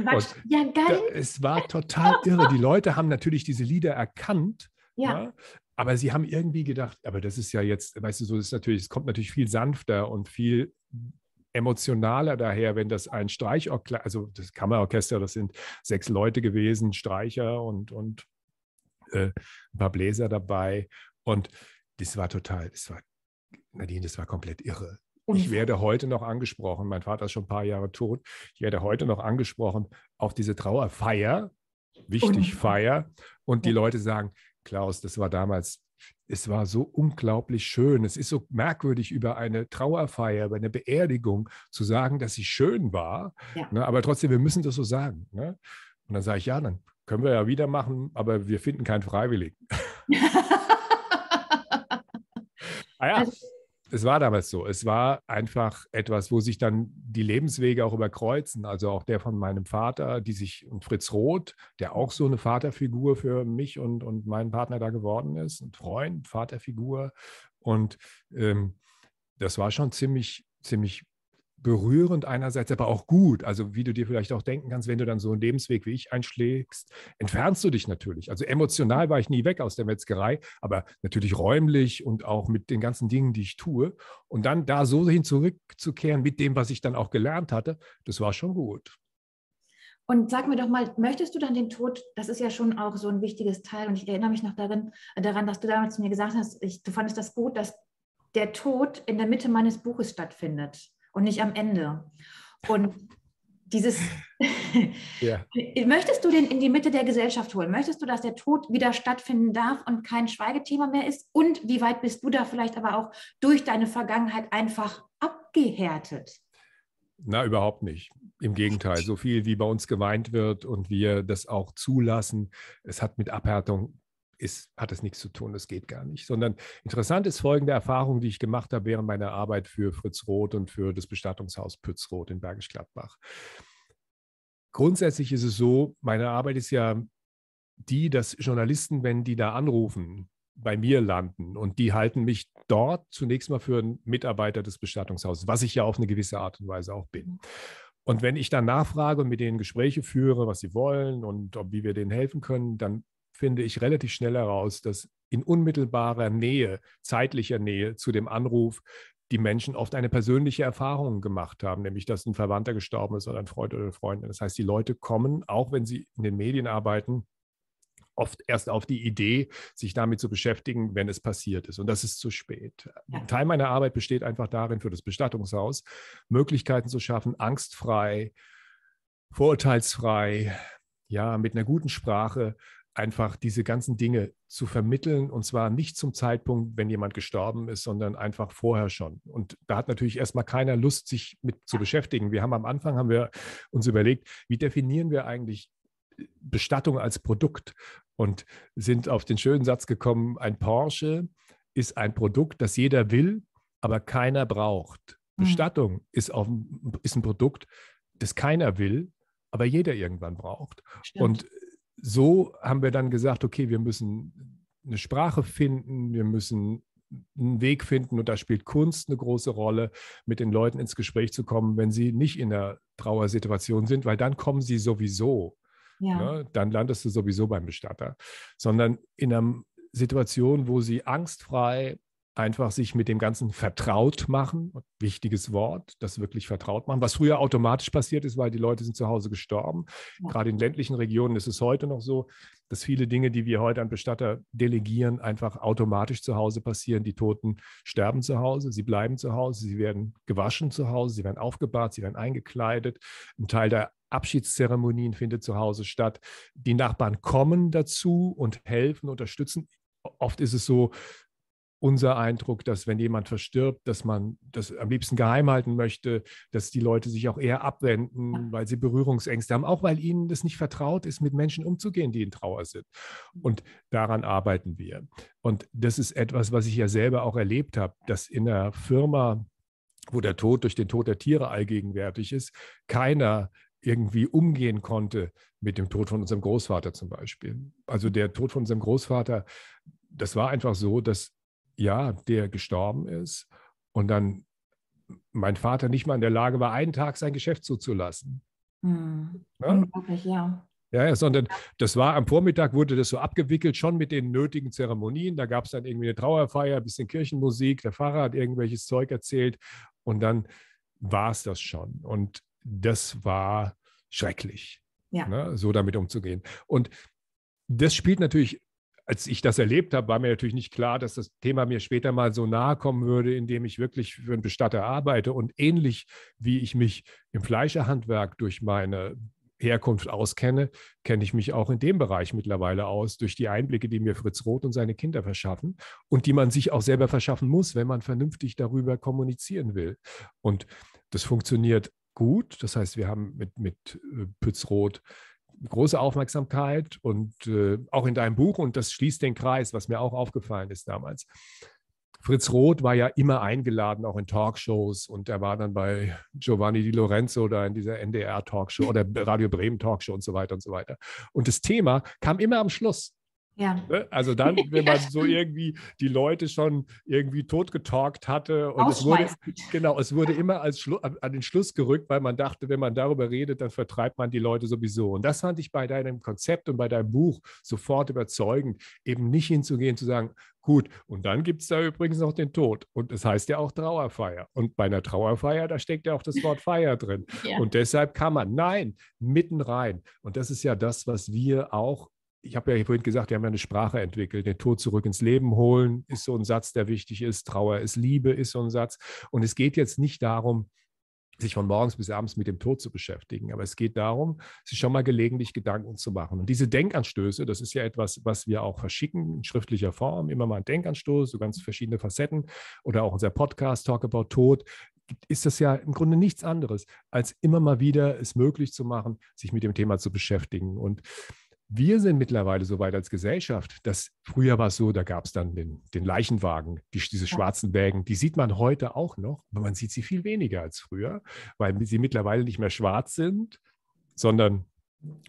ja, geil. Da, es war total irre. Die Leute haben natürlich diese Lieder erkannt. Ja. ja. Ne? Aber sie haben irgendwie gedacht, aber das ist ja jetzt, weißt du, so ist natürlich, es kommt natürlich viel sanfter und viel emotionaler daher, wenn das ein Streichorchester, also das Kammerorchester, das sind sechs Leute gewesen, Streicher und, und äh, ein paar Bläser dabei. Und das war total, das war Nadine, das war komplett irre. Ich werde heute noch angesprochen, mein Vater ist schon ein paar Jahre tot, ich werde heute noch angesprochen auf diese Trauerfeier, wichtig und. Feier, und die Leute sagen, Klaus, das war damals, es war so unglaublich schön, es ist so merkwürdig über eine Trauerfeier, über eine Beerdigung zu sagen, dass sie schön war, ja. ne, aber trotzdem, wir müssen das so sagen. Ne? Und dann sage ich, ja, dann können wir ja wieder machen, aber wir finden keinen Freiwilligen. *laughs* ah ja. Also es war damals so. Es war einfach etwas, wo sich dann die Lebenswege auch überkreuzen. Also auch der von meinem Vater, die sich und Fritz Roth, der auch so eine Vaterfigur für mich und, und meinen Partner da geworden ist, ein Freund, Vaterfigur. Und ähm, das war schon ziemlich, ziemlich berührend einerseits, aber auch gut. Also wie du dir vielleicht auch denken kannst, wenn du dann so einen Lebensweg wie ich einschlägst, entfernst du dich natürlich. Also emotional war ich nie weg aus der Metzgerei, aber natürlich räumlich und auch mit den ganzen Dingen, die ich tue. Und dann da so hin zurückzukehren mit dem, was ich dann auch gelernt hatte, das war schon gut. Und sag mir doch mal, möchtest du dann den Tod, das ist ja schon auch so ein wichtiges Teil und ich erinnere mich noch darin, daran, dass du damals zu mir gesagt hast, ich, du fandest das gut, dass der Tod in der Mitte meines Buches stattfindet und nicht am Ende. Und dieses, *laughs* ja. möchtest du den in die Mitte der Gesellschaft holen? Möchtest du, dass der Tod wieder stattfinden darf und kein Schweigethema mehr ist? Und wie weit bist du da vielleicht aber auch durch deine Vergangenheit einfach abgehärtet? Na, überhaupt nicht. Im Gegenteil, so viel wie bei uns geweint wird und wir das auch zulassen, es hat mit Abhärtung ist, hat es nichts zu tun, das geht gar nicht. Sondern interessant ist folgende Erfahrung, die ich gemacht habe während meiner Arbeit für Fritz Roth und für das Bestattungshaus Pütz Roth in Bergisch Gladbach. Grundsätzlich ist es so, meine Arbeit ist ja die, dass Journalisten, wenn die da anrufen, bei mir landen und die halten mich dort zunächst mal für einen Mitarbeiter des Bestattungshauses, was ich ja auf eine gewisse Art und Weise auch bin. Und wenn ich dann nachfrage und mit denen Gespräche führe, was sie wollen und ob, wie wir denen helfen können, dann finde ich relativ schnell heraus, dass in unmittelbarer Nähe, zeitlicher Nähe zu dem Anruf die Menschen oft eine persönliche Erfahrung gemacht haben, nämlich dass ein Verwandter gestorben ist oder ein Freund oder eine Freundin. Das heißt, die Leute kommen, auch wenn sie in den Medien arbeiten, oft erst auf die Idee, sich damit zu beschäftigen, wenn es passiert ist. Und das ist zu spät. Ja. Teil meiner Arbeit besteht einfach darin, für das Bestattungshaus Möglichkeiten zu schaffen, angstfrei, vorurteilsfrei, ja, mit einer guten Sprache einfach diese ganzen Dinge zu vermitteln und zwar nicht zum Zeitpunkt, wenn jemand gestorben ist, sondern einfach vorher schon. Und da hat natürlich erstmal keiner Lust, sich mit zu beschäftigen. Wir haben am Anfang haben wir uns überlegt, wie definieren wir eigentlich Bestattung als Produkt und sind auf den schönen Satz gekommen, ein Porsche ist ein Produkt, das jeder will, aber keiner braucht. Mhm. Bestattung mhm. ist, auf, ist ein Produkt, das keiner will, aber jeder irgendwann braucht. Stimmt. Und so haben wir dann gesagt, okay, wir müssen eine Sprache finden, wir müssen einen Weg finden und da spielt Kunst eine große Rolle, mit den Leuten ins Gespräch zu kommen, wenn sie nicht in der Trauersituation sind, weil dann kommen sie sowieso. Ja. Ne? Dann landest du sowieso beim Bestatter, sondern in einer Situation, wo sie angstfrei einfach sich mit dem Ganzen vertraut machen, wichtiges Wort, das wirklich vertraut machen, was früher automatisch passiert ist, weil die Leute sind zu Hause gestorben. Ja. Gerade in ländlichen Regionen ist es heute noch so, dass viele Dinge, die wir heute an Bestatter delegieren, einfach automatisch zu Hause passieren. Die Toten sterben zu Hause, sie bleiben zu Hause, sie werden gewaschen zu Hause, sie werden aufgebahrt, sie werden eingekleidet. Ein Teil der Abschiedszeremonien findet zu Hause statt. Die Nachbarn kommen dazu und helfen, unterstützen. Oft ist es so, unser Eindruck, dass wenn jemand verstirbt, dass man das am liebsten geheim halten möchte, dass die Leute sich auch eher abwenden, weil sie Berührungsängste haben, auch weil ihnen das nicht vertraut ist, mit Menschen umzugehen, die in Trauer sind. Mhm. Und daran arbeiten wir. Und das ist etwas, was ich ja selber auch erlebt habe, dass in der Firma, wo der Tod durch den Tod der Tiere allgegenwärtig ist, keiner irgendwie umgehen konnte mit dem Tod von unserem Großvater zum Beispiel. Also der Tod von unserem Großvater, das war einfach so, dass ja, der gestorben ist. Und dann mein Vater nicht mal in der Lage war, einen Tag sein Geschäft zuzulassen. Mhm. Ja? ja. Ja, ja, sondern das war am Vormittag, wurde das so abgewickelt, schon mit den nötigen Zeremonien. Da gab es dann irgendwie eine Trauerfeier, ein bisschen Kirchenmusik, der Pfarrer hat irgendwelches Zeug erzählt und dann war es das schon. Und das war schrecklich, ja. ne, so damit umzugehen. Und das spielt natürlich als ich das erlebt habe, war mir natürlich nicht klar, dass das Thema mir später mal so nahe kommen würde, indem ich wirklich für einen Bestatter arbeite. Und ähnlich wie ich mich im Fleischerhandwerk durch meine Herkunft auskenne, kenne ich mich auch in dem Bereich mittlerweile aus, durch die Einblicke, die mir Fritz Roth und seine Kinder verschaffen und die man sich auch selber verschaffen muss, wenn man vernünftig darüber kommunizieren will. Und das funktioniert gut. Das heißt, wir haben mit, mit äh, Pütz Roth große Aufmerksamkeit und äh, auch in deinem Buch, und das schließt den Kreis, was mir auch aufgefallen ist damals. Fritz Roth war ja immer eingeladen, auch in Talkshows. Und er war dann bei Giovanni Di Lorenzo da in dieser NDR-Talkshow oder *laughs* Radio Bremen-Talkshow und so weiter und so weiter. Und das Thema kam immer am Schluss. Ja. Ne? Also dann, *laughs* wenn man so irgendwie die Leute schon irgendwie totgetalkt hatte und es wurde, genau, es wurde immer als an den Schluss gerückt, weil man dachte, wenn man darüber redet, dann vertreibt man die Leute sowieso. Und das fand ich bei deinem Konzept und bei deinem Buch sofort überzeugend, eben nicht hinzugehen, zu sagen, gut, und dann gibt es da übrigens noch den Tod. Und es das heißt ja auch Trauerfeier. Und bei einer Trauerfeier, da steckt ja auch das Wort Feier drin. Ja. Und deshalb kann man, nein, mitten rein. Und das ist ja das, was wir auch ich habe ja vorhin gesagt, wir haben ja eine Sprache entwickelt. Den Tod zurück ins Leben holen ist so ein Satz, der wichtig ist. Trauer ist Liebe ist so ein Satz. Und es geht jetzt nicht darum, sich von morgens bis abends mit dem Tod zu beschäftigen. Aber es geht darum, sich schon mal gelegentlich Gedanken zu machen. Und diese Denkanstöße, das ist ja etwas, was wir auch verschicken in schriftlicher Form. Immer mal ein Denkanstoß, so ganz verschiedene Facetten oder auch unser Podcast Talk About Tod ist das ja im Grunde nichts anderes, als immer mal wieder es möglich zu machen, sich mit dem Thema zu beschäftigen. Und wir sind mittlerweile so weit als Gesellschaft, dass früher war es so, da gab es dann den, den Leichenwagen, die, diese schwarzen Wägen, die sieht man heute auch noch, aber man sieht sie viel weniger als früher, weil sie mittlerweile nicht mehr schwarz sind, sondern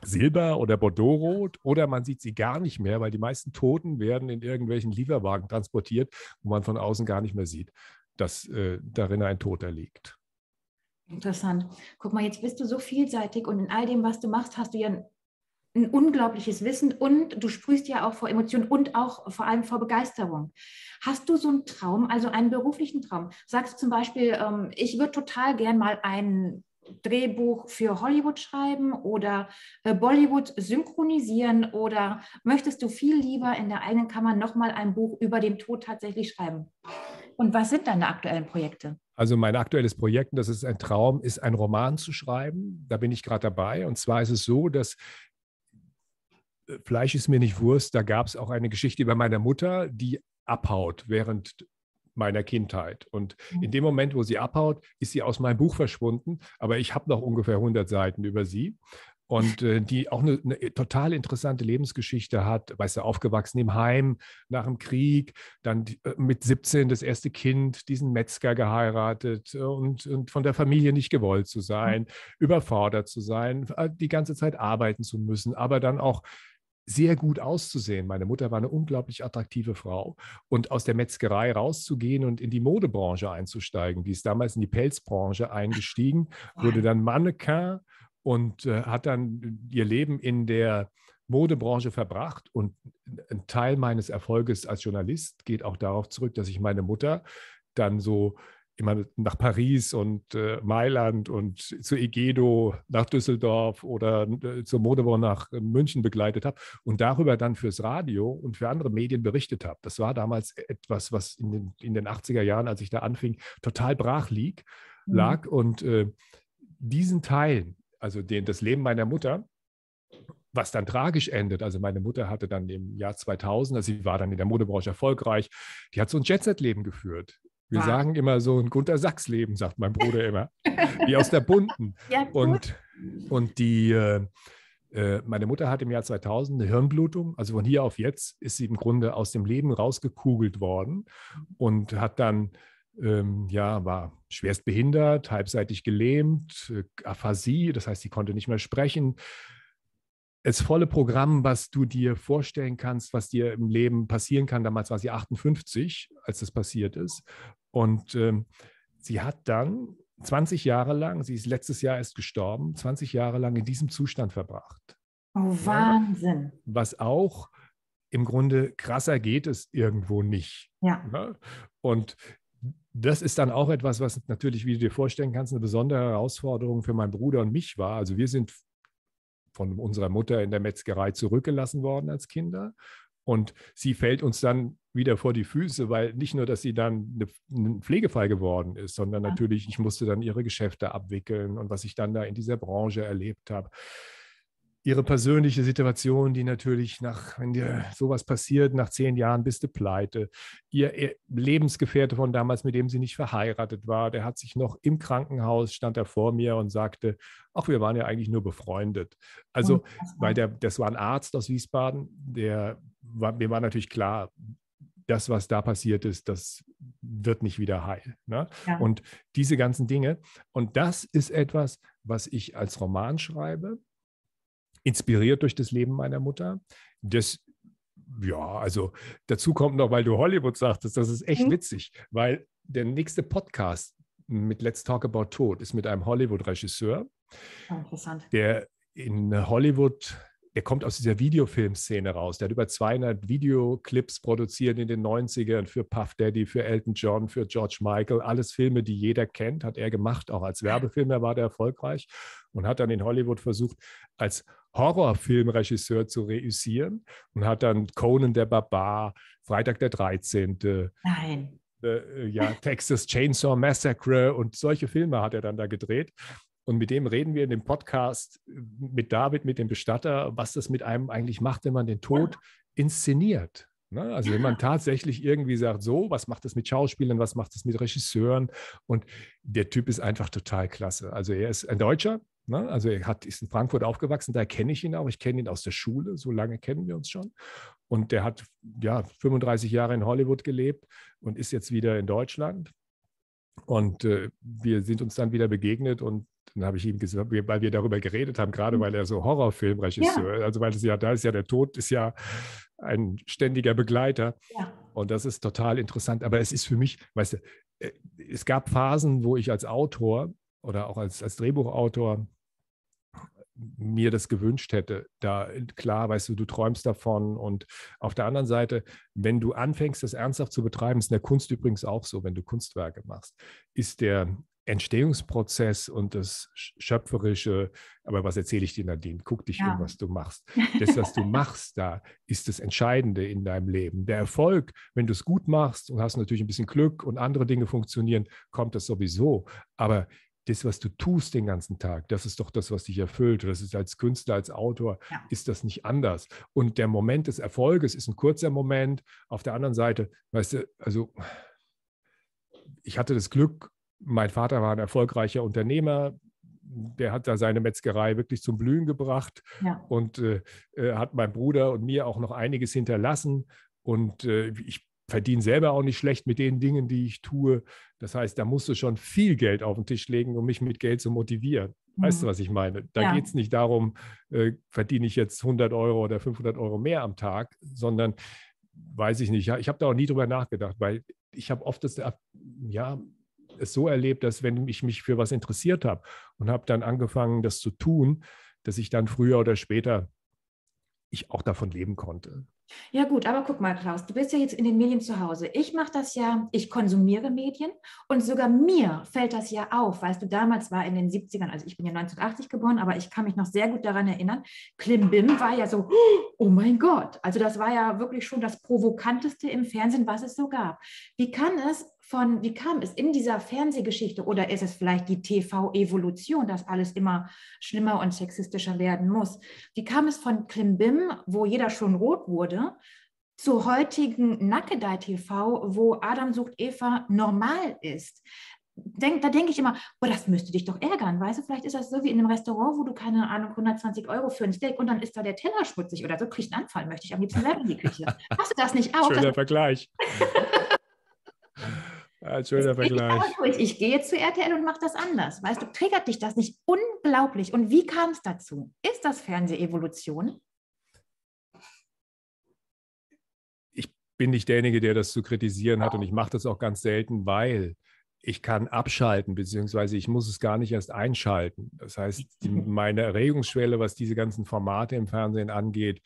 Silber oder Bordeaux-Rot oder man sieht sie gar nicht mehr, weil die meisten Toten werden in irgendwelchen Lieferwagen transportiert, wo man von außen gar nicht mehr sieht, dass äh, darin ein Toter liegt. Interessant. Guck mal, jetzt bist du so vielseitig und in all dem, was du machst, hast du ja ein unglaubliches Wissen und du sprühst ja auch vor Emotionen und auch vor allem vor Begeisterung. Hast du so einen Traum, also einen beruflichen Traum? Sagst du zum Beispiel, ähm, ich würde total gern mal ein Drehbuch für Hollywood schreiben oder äh, Bollywood synchronisieren oder möchtest du viel lieber in der eigenen Kammer nochmal ein Buch über den Tod tatsächlich schreiben? Und was sind deine aktuellen Projekte? Also mein aktuelles Projekt, das ist ein Traum, ist ein Roman zu schreiben. Da bin ich gerade dabei. Und zwar ist es so, dass Fleisch ist mir nicht Wurst, da gab es auch eine Geschichte über meine Mutter, die abhaut während meiner Kindheit. Und mhm. in dem Moment, wo sie abhaut, ist sie aus meinem Buch verschwunden, aber ich habe noch ungefähr 100 Seiten über sie. Und äh, die auch eine, eine, total interessante Lebensgeschichte hat, weißt du, aufgewachsen im Heim, nach dem Krieg, dann die, äh, mit 17 das erste Kind, diesen Metzger geheiratet äh, und, und von der Familie nicht gewollt zu mhm. sein, mhm. überfordert zu sein, äh, die ganze Zeit arbeiten zu müssen, aber dann auch sehr gut auszusehen. Meine Mutter war eine unglaublich attraktive Frau. Und aus der Metzgerei rauszugehen und in die Modebranche einzusteigen, die ist damals in die Pelzbranche eingestiegen, wurde dann Mannequin und äh, hat dann ihr Leben in der Modebranche verbracht. Und ein Teil meines Erfolges als Journalist geht auch darauf zurück, dass ich meine Mutter dann so immer nach Paris und äh, Mailand und zu Egedo nach Düsseldorf oder äh, zur Modewoche nach München begleitet habe und darüber dann fürs Radio und für andere Medien berichtet habe. Das war damals etwas, was in den, in den 80er Jahren, als ich da anfing, total brach lieg, mhm. lag. Mhm. Und äh, diesen Teil, also den, das Leben meiner Mutter, was dann tragisch endet. Also meine Mutter hatte dann im Jahr 2000, also sie war dann in der Modebranche erfolgreich, die hat so ein Jet-Set-Leben geführt. Wir wow. sagen immer so ein Gunter Sachs-Leben, sagt mein Bruder *laughs* immer. Wie aus der bunten. Ja, und, und die, äh, äh, meine Mutter hat im Jahr 2000 eine Hirnblutung. Also von hier auf jetzt ist sie im Grunde aus dem Leben rausgekugelt worden und hat dann, ähm, ja, war schwerst behindert, halbseitig gelähmt, äh, Aphasie, das heißt, sie konnte nicht mehr sprechen. Das volle Programm, was du dir vorstellen kannst, was dir im Leben passieren kann. Damals war sie 58, als das passiert ist. Und ähm, sie hat dann 20 Jahre lang, sie ist letztes Jahr erst gestorben, 20 Jahre lang in diesem Zustand verbracht. Oh, Wahnsinn. Was auch im Grunde krasser geht es irgendwo nicht. Ja. Ne? Und das ist dann auch etwas, was natürlich, wie du dir vorstellen kannst, eine besondere Herausforderung für meinen Bruder und mich war. Also wir sind von unserer Mutter in der Metzgerei zurückgelassen worden als Kinder. Und sie fällt uns dann wieder vor die Füße, weil nicht nur, dass sie dann ein Pflegefall geworden ist, sondern natürlich, ich musste dann ihre Geschäfte abwickeln und was ich dann da in dieser Branche erlebt habe. Ihre persönliche Situation, die natürlich nach, wenn dir sowas passiert, nach zehn Jahren bist du pleite. Ihr, ihr Lebensgefährte von damals, mit dem sie nicht verheiratet war, der hat sich noch im Krankenhaus, stand er vor mir und sagte, ach, wir waren ja eigentlich nur befreundet. Also, weil der, das war ein Arzt aus Wiesbaden, der war, mir war natürlich klar, das, was da passiert ist, das wird nicht wieder heil. Ne? Ja. Und diese ganzen Dinge. Und das ist etwas, was ich als Roman schreibe, inspiriert durch das Leben meiner Mutter. Das, ja, also dazu kommt noch, weil du Hollywood sagtest, das ist echt mhm. witzig, weil der nächste Podcast mit Let's Talk About Tod ist mit einem Hollywood-Regisseur, ah, der in Hollywood der kommt aus dieser Videofilmszene raus. Der hat über 200 Videoclips produziert in den 90ern für Puff Daddy, für Elton John, für George Michael. Alles Filme, die jeder kennt, hat er gemacht. Auch als Werbefilmer war er erfolgreich und hat dann in Hollywood versucht, als Horrorfilmregisseur zu reüssieren und hat dann Conan der Barbar, Freitag der 13. Nein. Äh, ja, Texas Chainsaw Massacre und solche Filme hat er dann da gedreht. Und mit dem reden wir in dem Podcast mit David, mit dem Bestatter, was das mit einem eigentlich macht, wenn man den Tod inszeniert. Ne? Also wenn man *laughs* tatsächlich irgendwie sagt, so, was macht das mit Schauspielern, was macht das mit Regisseuren? Und der Typ ist einfach total klasse. Also er ist ein Deutscher, ne? also er hat, ist in Frankfurt aufgewachsen, da kenne ich ihn auch. Ich kenne ihn aus der Schule, so lange kennen wir uns schon. Und der hat ja 35 Jahre in Hollywood gelebt und ist jetzt wieder in Deutschland. Und äh, wir sind uns dann wieder begegnet und dann habe ich ihm gesagt, weil wir darüber geredet haben, gerade mhm. weil er so Horrorfilmregisseur, ja. also weil es ja, da ist ja der Tod, ist ja ein ständiger Begleiter. Ja. Und das ist total interessant. Aber es ist für mich, weißt du, äh, es gab Phasen, wo ich als Autor oder auch als, als Drehbuchautor mir das gewünscht hätte. Da klar, weißt du, du träumst davon. Und auf der anderen Seite, wenn du anfängst, das ernsthaft zu betreiben, ist in der Kunst übrigens auch so, wenn du Kunstwerke machst, ist der Entstehungsprozess und das Schöpferische, aber was erzähle ich dir, Nadine? Guck dich ja. um, was du machst. *laughs* Das, was du machst, da ist das Entscheidende in deinem Leben. Der Erfolg, wenn du es gut machst und hast natürlich ein bisschen Glück und andere Dinge funktionieren, kommt das sowieso. Aber das, was du tust den ganzen Tag, das ist doch das, was dich erfüllt. Das ist als Künstler, als Autor, ja. ist das nicht anders. Und der Moment des Erfolges ist ein kurzer Moment. Auf der anderen Seite, weißt du, also ich hatte das Glück, mein Vater war ein erfolgreicher Unternehmer, der hat da seine Metzgerei wirklich zum Blühen gebracht ja. und äh, hat meinem Bruder und mir auch noch einiges hinterlassen. Und äh, ich verdiene selber auch nicht schlecht mit den Dingen, die ich tue. Das heißt, da musst du schon viel Geld auf den Tisch legen, um mich mit Geld zu motivieren. Mhm. Weißt du, mhm. was ich meine? Da ja. geht es nicht darum, äh, verdiene ich jetzt 100 Euro oder 500 Euro mehr am Tag, sondern weiß ich nicht. Ich habe da auch nie drüber nachgedacht, weil ich habe oft das, ja, es so erlebt, dass wenn ich mich für was interessiert habe und habe dann angefangen, das zu tun, dass ich dann früher oder später ich auch davon leben konnte. Ja gut, aber guck mal, Klaus, du bist ja jetzt in den Medien zu Hause. Ich mache das ja, ich konsumiere Medien und sogar mir fällt das ja auf. Weißt du, damals war in den 70ern, also ich bin ja 1980 geboren, aber ich kann mich noch sehr gut daran erinnern, Klimbim war ja so, oh mein Gott. Also das war ja wirklich schon das Provokanteste im Fernsehen, was es so gab. Wie kann es von, wie kam es in dieser Fernsehgeschichte oder ist es vielleicht die TV-Evolution, dass alles immer schlimmer und sexistischer werden muss? Wie kam es von Klimbim, wo jeder schon rot wurde, zu heutigen Nakedai TV, wo Adam sucht Eva normal ist? Denk, da denke ich immer, oh, das müsste dich doch ärgern, weißt du? Vielleicht ist das so wie in einem Restaurant, wo du keine Ahnung 120 Euro für ein Steak und dann ist da der Teller schmutzig oder so, kriegst einen Anfall, möchte ich am liebsten selber in die Küche. Hast *laughs* du das nicht auch? Schöner Vergleich. *laughs* Ein schöner Vergleich. Ich, ich gehe zu RTL und mache das anders. Weißt du, triggert dich das nicht unglaublich? Und wie kam es dazu? Ist das Fernsehevolution? Ich bin nicht derjenige, der das zu kritisieren hat und ich mache das auch ganz selten, weil ich kann abschalten, beziehungsweise ich muss es gar nicht erst einschalten. Das heißt, die, *laughs* meine Erregungsschwelle, was diese ganzen Formate im Fernsehen angeht,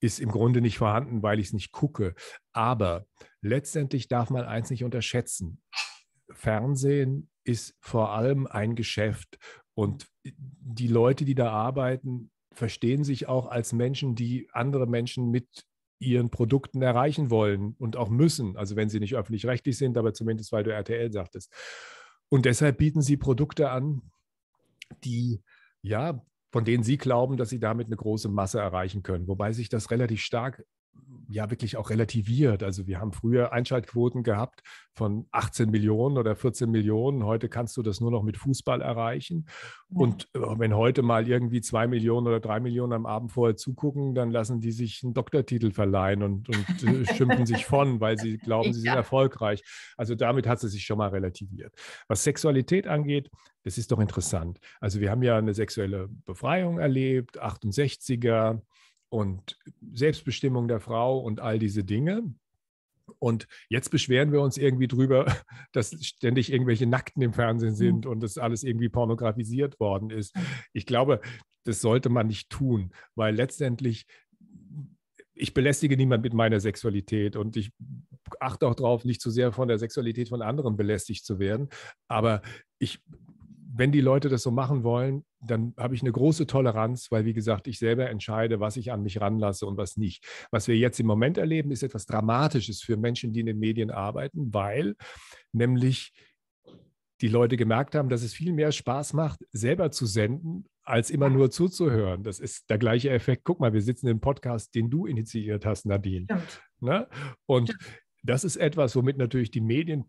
ist im Grunde nicht vorhanden, weil ich es nicht gucke. Aber letztendlich darf man eins nicht unterschätzen. Fernsehen ist vor allem ein Geschäft und die Leute, die da arbeiten, verstehen sich auch als Menschen, die andere Menschen mit ihren Produkten erreichen wollen und auch müssen. Also wenn sie nicht öffentlich-rechtlich sind, aber zumindest weil du RTL sagtest. Und deshalb bieten sie Produkte an, die ja, von denen Sie glauben, dass Sie damit eine große Masse erreichen können. Wobei sich das relativ stark ja wirklich auch relativiert. Also wir haben früher Einschaltquoten gehabt von 18 Millionen oder 14 Millionen. Heute kannst du das nur noch mit Fußball erreichen. Ja. Und äh, wenn heute mal irgendwie zwei Millionen oder drei Millionen am Abend vorher zugucken, dann lassen die sich einen Doktortitel verleihen und, und äh, *laughs* schimpfen sich von, weil sie glauben, sie ja. sind erfolgreich. Also damit hat sie sich schon mal relativiert. Was Sexualität angeht, das ist doch interessant. Also wir haben ja eine sexuelle Befreiung erlebt, 68er und Selbstbestimmung der Frau und all diese Dinge. Und jetzt beschweren wir uns irgendwie drüber, *laughs* dass ständig irgendwelche Nackten im Fernsehen mhm. sind und das alles irgendwie pornografisiert worden ist. Ich glaube, das sollte man nicht tun, weil letztendlich ich belästige niemand mit meiner Sexualität und ich achte auch darauf, nicht zu sehr von der Sexualität von anderen belästigt zu werden. Aber ich wenn die Leute das so machen wollen, dann habe ich eine große Toleranz, weil, wie gesagt, ich selber entscheide, was ich an mich ranlasse und was nicht. Was wir jetzt im Moment erleben, ist etwas Dramatisches für Menschen, die in den Medien arbeiten, weil nämlich die Leute gemerkt haben, dass es viel mehr Spaß macht, selber zu senden, als immer nur zuzuhören. Das ist der gleiche Effekt. Guck mal, wir sitzen im Podcast, den du initiiert hast, Nadine. Ne? Und das ist etwas, womit natürlich die Medien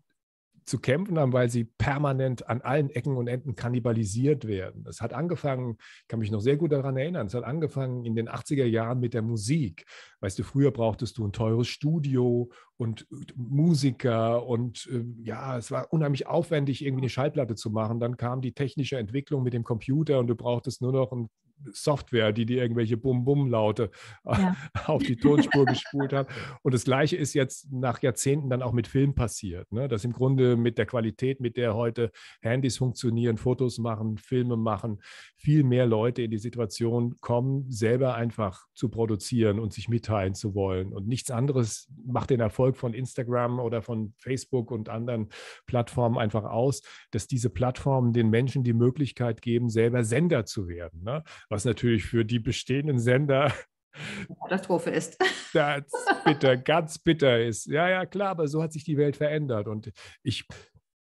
zu kämpfen haben, weil sie permanent an allen Ecken und Enden kannibalisiert werden. Es hat angefangen, ich kann mich noch sehr gut daran erinnern, es hat angefangen in den 80er Jahren mit der Musik. Weißt du, früher brauchtest du ein teures Studio und Musiker und äh, ja, es war unheimlich aufwendig, irgendwie eine Schallplatte zu machen. Dann kam die technische Entwicklung mit dem Computer und du brauchtest nur noch ein Software, die die irgendwelche Bum-Bum-Laute *laughs* ja. auf die Tonspur gespult hat. Und das Gleiche ist jetzt nach Jahrzehnten dann auch mit Film passiert, ne? dass im Grunde mit der Qualität, mit der heute Handys funktionieren, Fotos machen, Filme machen, viel mehr Leute in die Situation kommen, selber einfach zu produzieren und sich mitteilen zu wollen. Und nichts anderes macht den Erfolg von Instagram oder von Facebook und anderen Plattformen einfach aus, dass diese Plattformen den Menschen die Möglichkeit geben, selber Sender zu werden. Ne? was natürlich für die bestehenden Sender Katastrophe ist. *laughs* Ganz bitter, ganz bitter ist. Ja, ja, klar, aber so hat sich die Welt verändert. Und ich,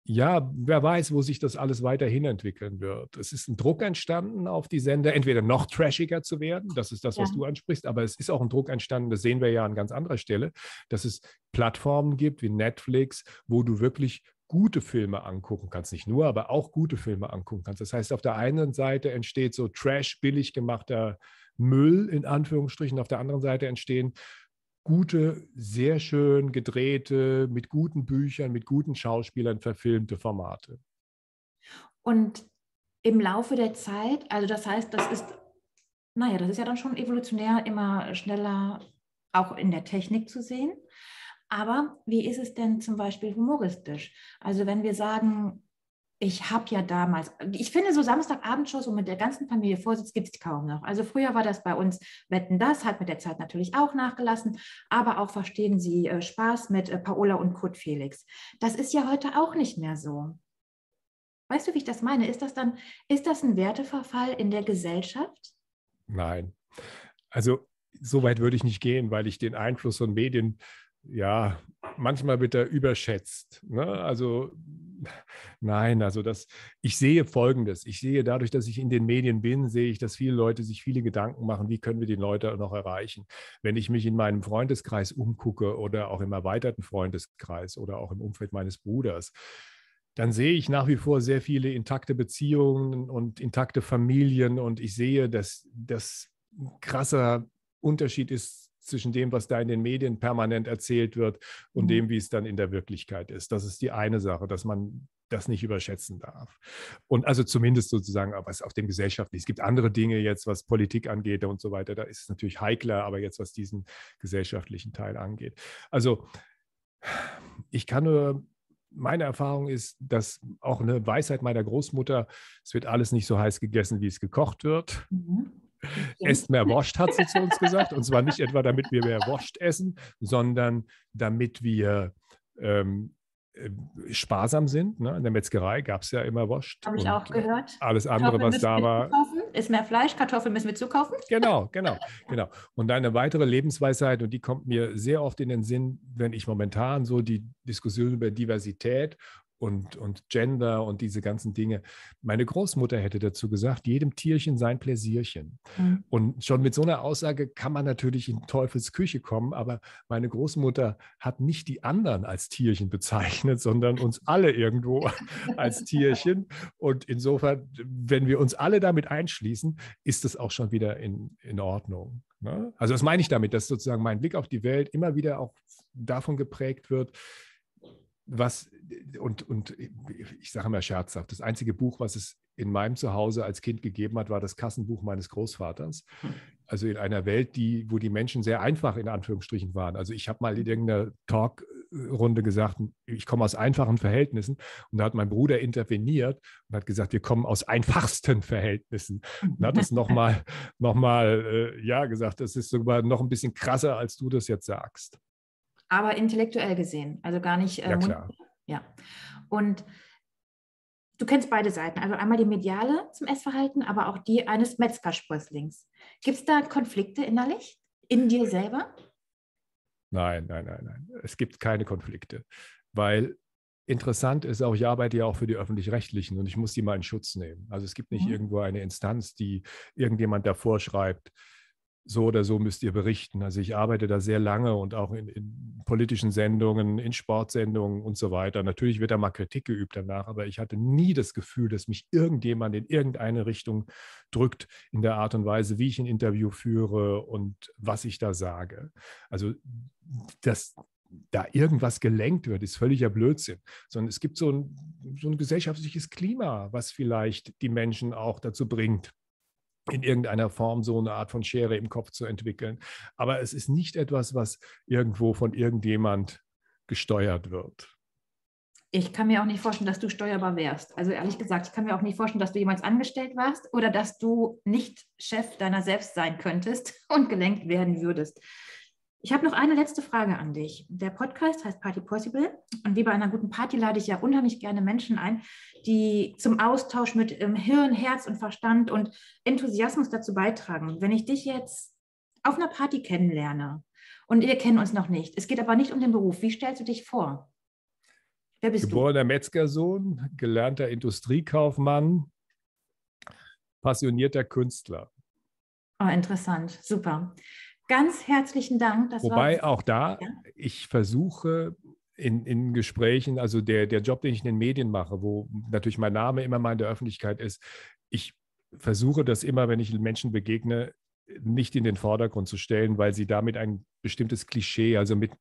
ja, wer weiß, wo sich das alles weiterhin entwickeln wird. Es ist ein Druck entstanden auf die Sender, entweder noch trashiger zu werden, das ist das, ja. was du ansprichst, aber es ist auch ein Druck entstanden, das sehen wir ja an ganz anderer Stelle, dass es Plattformen gibt wie Netflix, wo du wirklich gute Filme angucken kannst, nicht nur, aber auch gute Filme angucken kannst. Das heißt, auf der einen Seite entsteht so Trash, billig gemachter Müll in Anführungsstrichen, auf der anderen Seite entstehen gute, sehr schön gedrehte, mit guten Büchern, mit guten Schauspielern verfilmte Formate. Und im Laufe der Zeit, also das heißt, das ist, naja, das ist ja dann schon evolutionär immer schneller auch in der Technik zu sehen. Aber wie ist es denn zum Beispiel humoristisch? Also wenn wir sagen, ich habe ja damals, ich finde so Samstagabendshows, wo mit der ganzen Familie vorsitzt, gibt es kaum noch. Also früher war das bei uns Wetten das, hat mit der Zeit natürlich auch nachgelassen, aber auch verstehen Sie äh, Spaß mit äh, Paola und Kurt Felix. Das ist ja heute auch nicht mehr so. Weißt du, wie ich das meine? Ist das dann, ist das ein Werteverfall in der Gesellschaft? Nein. Also so weit würde ich nicht gehen, weil ich den Einfluss von Medien ja, manchmal wird er überschätzt. Ne? Also nein, also das, ich sehe Folgendes. Ich sehe dadurch, dass ich in den Medien bin, sehe ich, dass viele Leute sich viele Gedanken machen, wie können wir die Leute noch erreichen. Wenn ich mich in meinem Freundeskreis umgucke oder auch im erweiterten Freundeskreis oder auch im Umfeld meines Bruders, dann sehe ich nach wie vor sehr viele intakte Beziehungen und intakte Familien und ich sehe, dass das krasser Unterschied ist zwischen dem, was da in den Medien permanent erzählt wird und mhm. dem, wie es dann in der Wirklichkeit ist. Das ist die eine Sache, dass man das nicht überschätzen darf. Und also zumindest sozusagen, was auf dem gesellschaftlichen, es gibt andere Dinge jetzt, was Politik angeht und so weiter, da ist es natürlich heikler, aber jetzt, was diesen gesellschaftlichen Teil angeht. Also ich kann nur, meine Erfahrung ist, dass auch eine Weisheit meiner Großmutter, es wird alles nicht so heiß gegessen, wie es gekocht wird. Mhm. Esst mehr Wurst, hat sie zu uns gesagt. Und zwar nicht etwa, damit wir mehr Wurst essen, sondern damit wir ähm, äh, sparsam sind. Ne? In der Metzgerei gab es ja immer Wurst. Habe ich auch gehört. Alles andere, Kartoffeln was da war. Ist mehr Fleisch, Kartoffeln müssen wir zukaufen. Genau, genau, genau. Und eine weitere Lebensweisheit, und die kommt mir sehr oft in den Sinn, wenn ich momentan so die Diskussion über Diversität und, und Gender und diese ganzen Dinge. Meine Großmutter hätte dazu gesagt, jedem Tierchen sein Pläsierchen. Mhm. Und schon mit so einer Aussage kann man natürlich in Teufels Küche kommen, aber meine Großmutter hat nicht die anderen als Tierchen bezeichnet, sondern uns alle irgendwo *laughs* als Tierchen. Und insofern, wenn wir uns alle damit einschließen, ist das auch schon wieder in, in Ordnung. Ne? Also was meine ich damit, dass sozusagen mein Blick auf die Welt immer wieder auch davon geprägt wird, was und, und ich sage mal scherzhaft, das einzige Buch, was es in meinem Zuhause als Kind gegeben hat, war das Kassenbuch meines Großvaters. Hm. Also in einer Welt, die, wo die Menschen sehr einfach in Anführungsstrichen waren. Also ich habe mal in irgendeiner Talkrunde gesagt, ich komme aus einfachen Verhältnissen. Und da hat mein Bruder interveniert und hat gesagt, wir kommen aus einfachsten Verhältnissen. Und hat es nochmal, noch äh, ja, gesagt, das ist sogar noch ein bisschen krasser, als du das jetzt sagst aber intellektuell gesehen, also gar nicht. Äh, ja, klar. ja. Und du kennst beide Seiten, also einmal die mediale zum Essverhalten, aber auch die eines Metzgersprösslings. Gibt es da Konflikte innerlich, in dir selber? Nein, nein, nein, nein. Es gibt keine Konflikte, weil interessant ist auch, ich arbeite ja auch für die Öffentlich-Rechtlichen und ich muss die mal in Schutz nehmen. Also es gibt nicht mhm. irgendwo eine Instanz, die irgendjemand davor schreibt, so oder so müsst ihr berichten. Also ich arbeite da sehr lange und auch in, in, politischen Sendungen, in Sportsendungen und so weiter. Natürlich wird da mal Kritik geübt danach, aber ich hatte nie das Gefühl, dass mich irgendjemand in irgendeine Richtung drückt in der Art und Weise, wie ich ein Interview führe und was ich da sage. Also das, da irgendwas gelenkt wird, ist völliger Blödsinn, sondern es gibt so ein, so ein gesellschaftliches Klima, was vielleicht die Menschen auch dazu bringt, in irgendeiner Form so eine Art von Schere im Kopf zu entwickeln. Aber es ist nicht etwas, was irgendwo von irgendjemand gesteuert wird. Ich kann mir auch nicht vorstellen, dass du steuerbar wärst. Also ehrlich gesagt, ich kann mir auch nicht vorstellen, dass du jemals angestellt warst oder dass du nicht Chef deiner selbst sein könntest und gelenkt werden würdest. Ich habe noch eine letzte Frage an dich. Der Podcast heißt Party Possible und wie bei einer guten Party lade ich ja unheimlich gerne Menschen ein, die zum Austausch mit ähm, Hirn, Herz und Verstand und Enthusiasmus dazu beitragen. Wenn ich dich jetzt auf einer Party kennenlerne und wir kennen uns noch nicht, es geht aber nicht um den Beruf, wie stellst du dich vor? Wer bist Geborener du? Metzgersohn, gelernter Industriekaufmann, passionierter Künstler. Oh, interessant, super. Ganz herzlichen Dank. Das Wobei auch da, ja. ich versuche in, in Gesprächen, also der, der Job, den ich in den Medien mache, wo natürlich mein Name immer mal in der Öffentlichkeit ist, ich versuche das immer, wenn ich Menschen begegne, nicht in den Vordergrund zu stellen, weil sie damit ein bestimmtes Klischee, also mit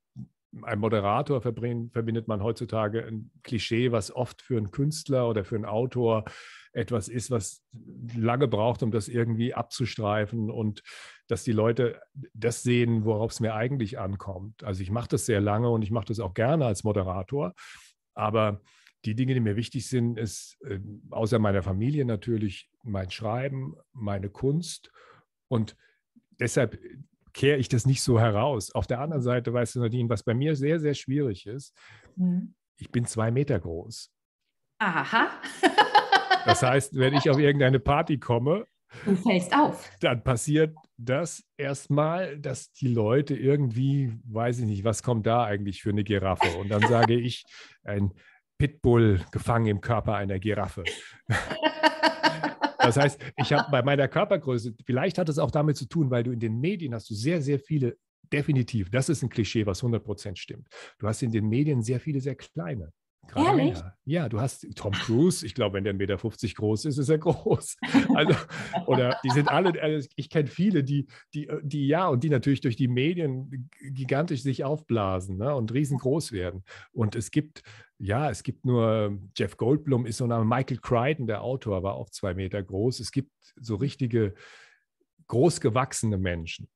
einem Moderator verbindet man heutzutage ein Klischee, was oft für einen Künstler oder für einen Autor etwas ist, was lange braucht, um das irgendwie abzustreifen und dass die Leute das sehen, worauf es mir eigentlich ankommt. Also ich mache das sehr lange und ich mache das auch gerne als Moderator, aber die Dinge, die mir wichtig sind, ist äh, außer meiner Familie natürlich mein Schreiben, meine Kunst und deshalb kehre ich das nicht so heraus. Auf der anderen Seite, weißt du, Nadine, was bei mir sehr, sehr schwierig ist, mhm. ich bin zwei Meter groß. Aha. *laughs* Das heißt, wenn ich auf irgendeine Party komme, du fällst auf. Dann passiert das erstmal, dass die Leute irgendwie, weiß ich nicht, was kommt da eigentlich für eine Giraffe? Und dann sage ich, ein Pitbull gefangen im Körper einer Giraffe. Das heißt, ich habe bei meiner Körpergröße, vielleicht hat es auch damit zu tun, weil du in den Medien hast du sehr, sehr viele, definitiv, das ist ein Klischee, was 100% stimmt. Du hast in den Medien sehr viele, sehr kleine. Ehrlich? Männer. Ja, du hast Tom Cruise, ich glaube, wenn der 1,50 Meter groß ist, ist er *laughs* groß. Also, oder die sind alle, also ich kenne viele, die, die, äh, die ja, und die natürlich durch die Medien gigantisch sich aufblasen ne, und riesengroß werden. Und es gibt, ja, es gibt nur, Jeff Goldblum ist so ein Michael Crichton, der Autor, war auch zwei Meter groß. Es gibt so richtige, großgewachsene Menschen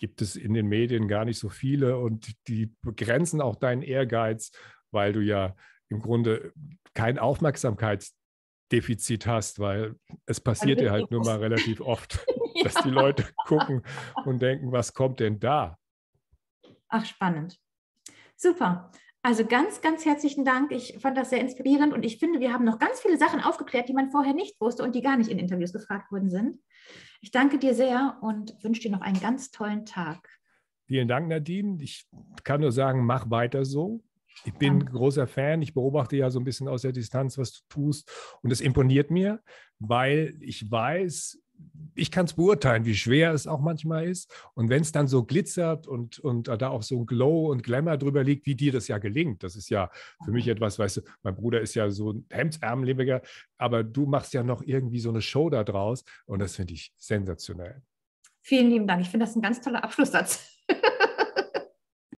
gibt es in den Medien gar nicht so viele und die begrenzen auch deinen Ehrgeiz, weil du ja im Grunde kein Aufmerksamkeitsdefizit hast, weil es passiert dir halt nur mal relativ oft, ja. *laughs* *laughs* dass die Leute gucken *laughs* und denken, was kommt denn da? Ach, spannend. Super. Also ganz, ganz herzlichen Dank. Ich fand das sehr inspirierend und ich finde, wir haben noch ganz viele Sachen aufgeklärt, die man vorher nicht wusste und die gar nicht in Interviews gefragt worden sind. Ich danke dir sehr und wünsche dir noch einen ganz tollen Tag. Vielen Dank, Nadine. Ich kann nur sagen, mach weiter so. Ich bin großer Fan. Ich beobachte ja so ein bisschen aus der Distanz, was du tust. Und es imponiert mir, weil ich weiß, ich kann es beurteilen, wie schwer es auch manchmal ist. Und wenn es dann so glitzert und, und da auch so ein Glow und Glamour drüber liegt, wie dir das ja gelingt, das ist ja für mich etwas, weißt du, mein Bruder ist ja so ein Hemdsärmelebiger, aber du machst ja noch irgendwie so eine Show da draus. Und das finde ich sensationell. Vielen lieben Dank. Ich finde das ein ganz toller Abschlusssatz.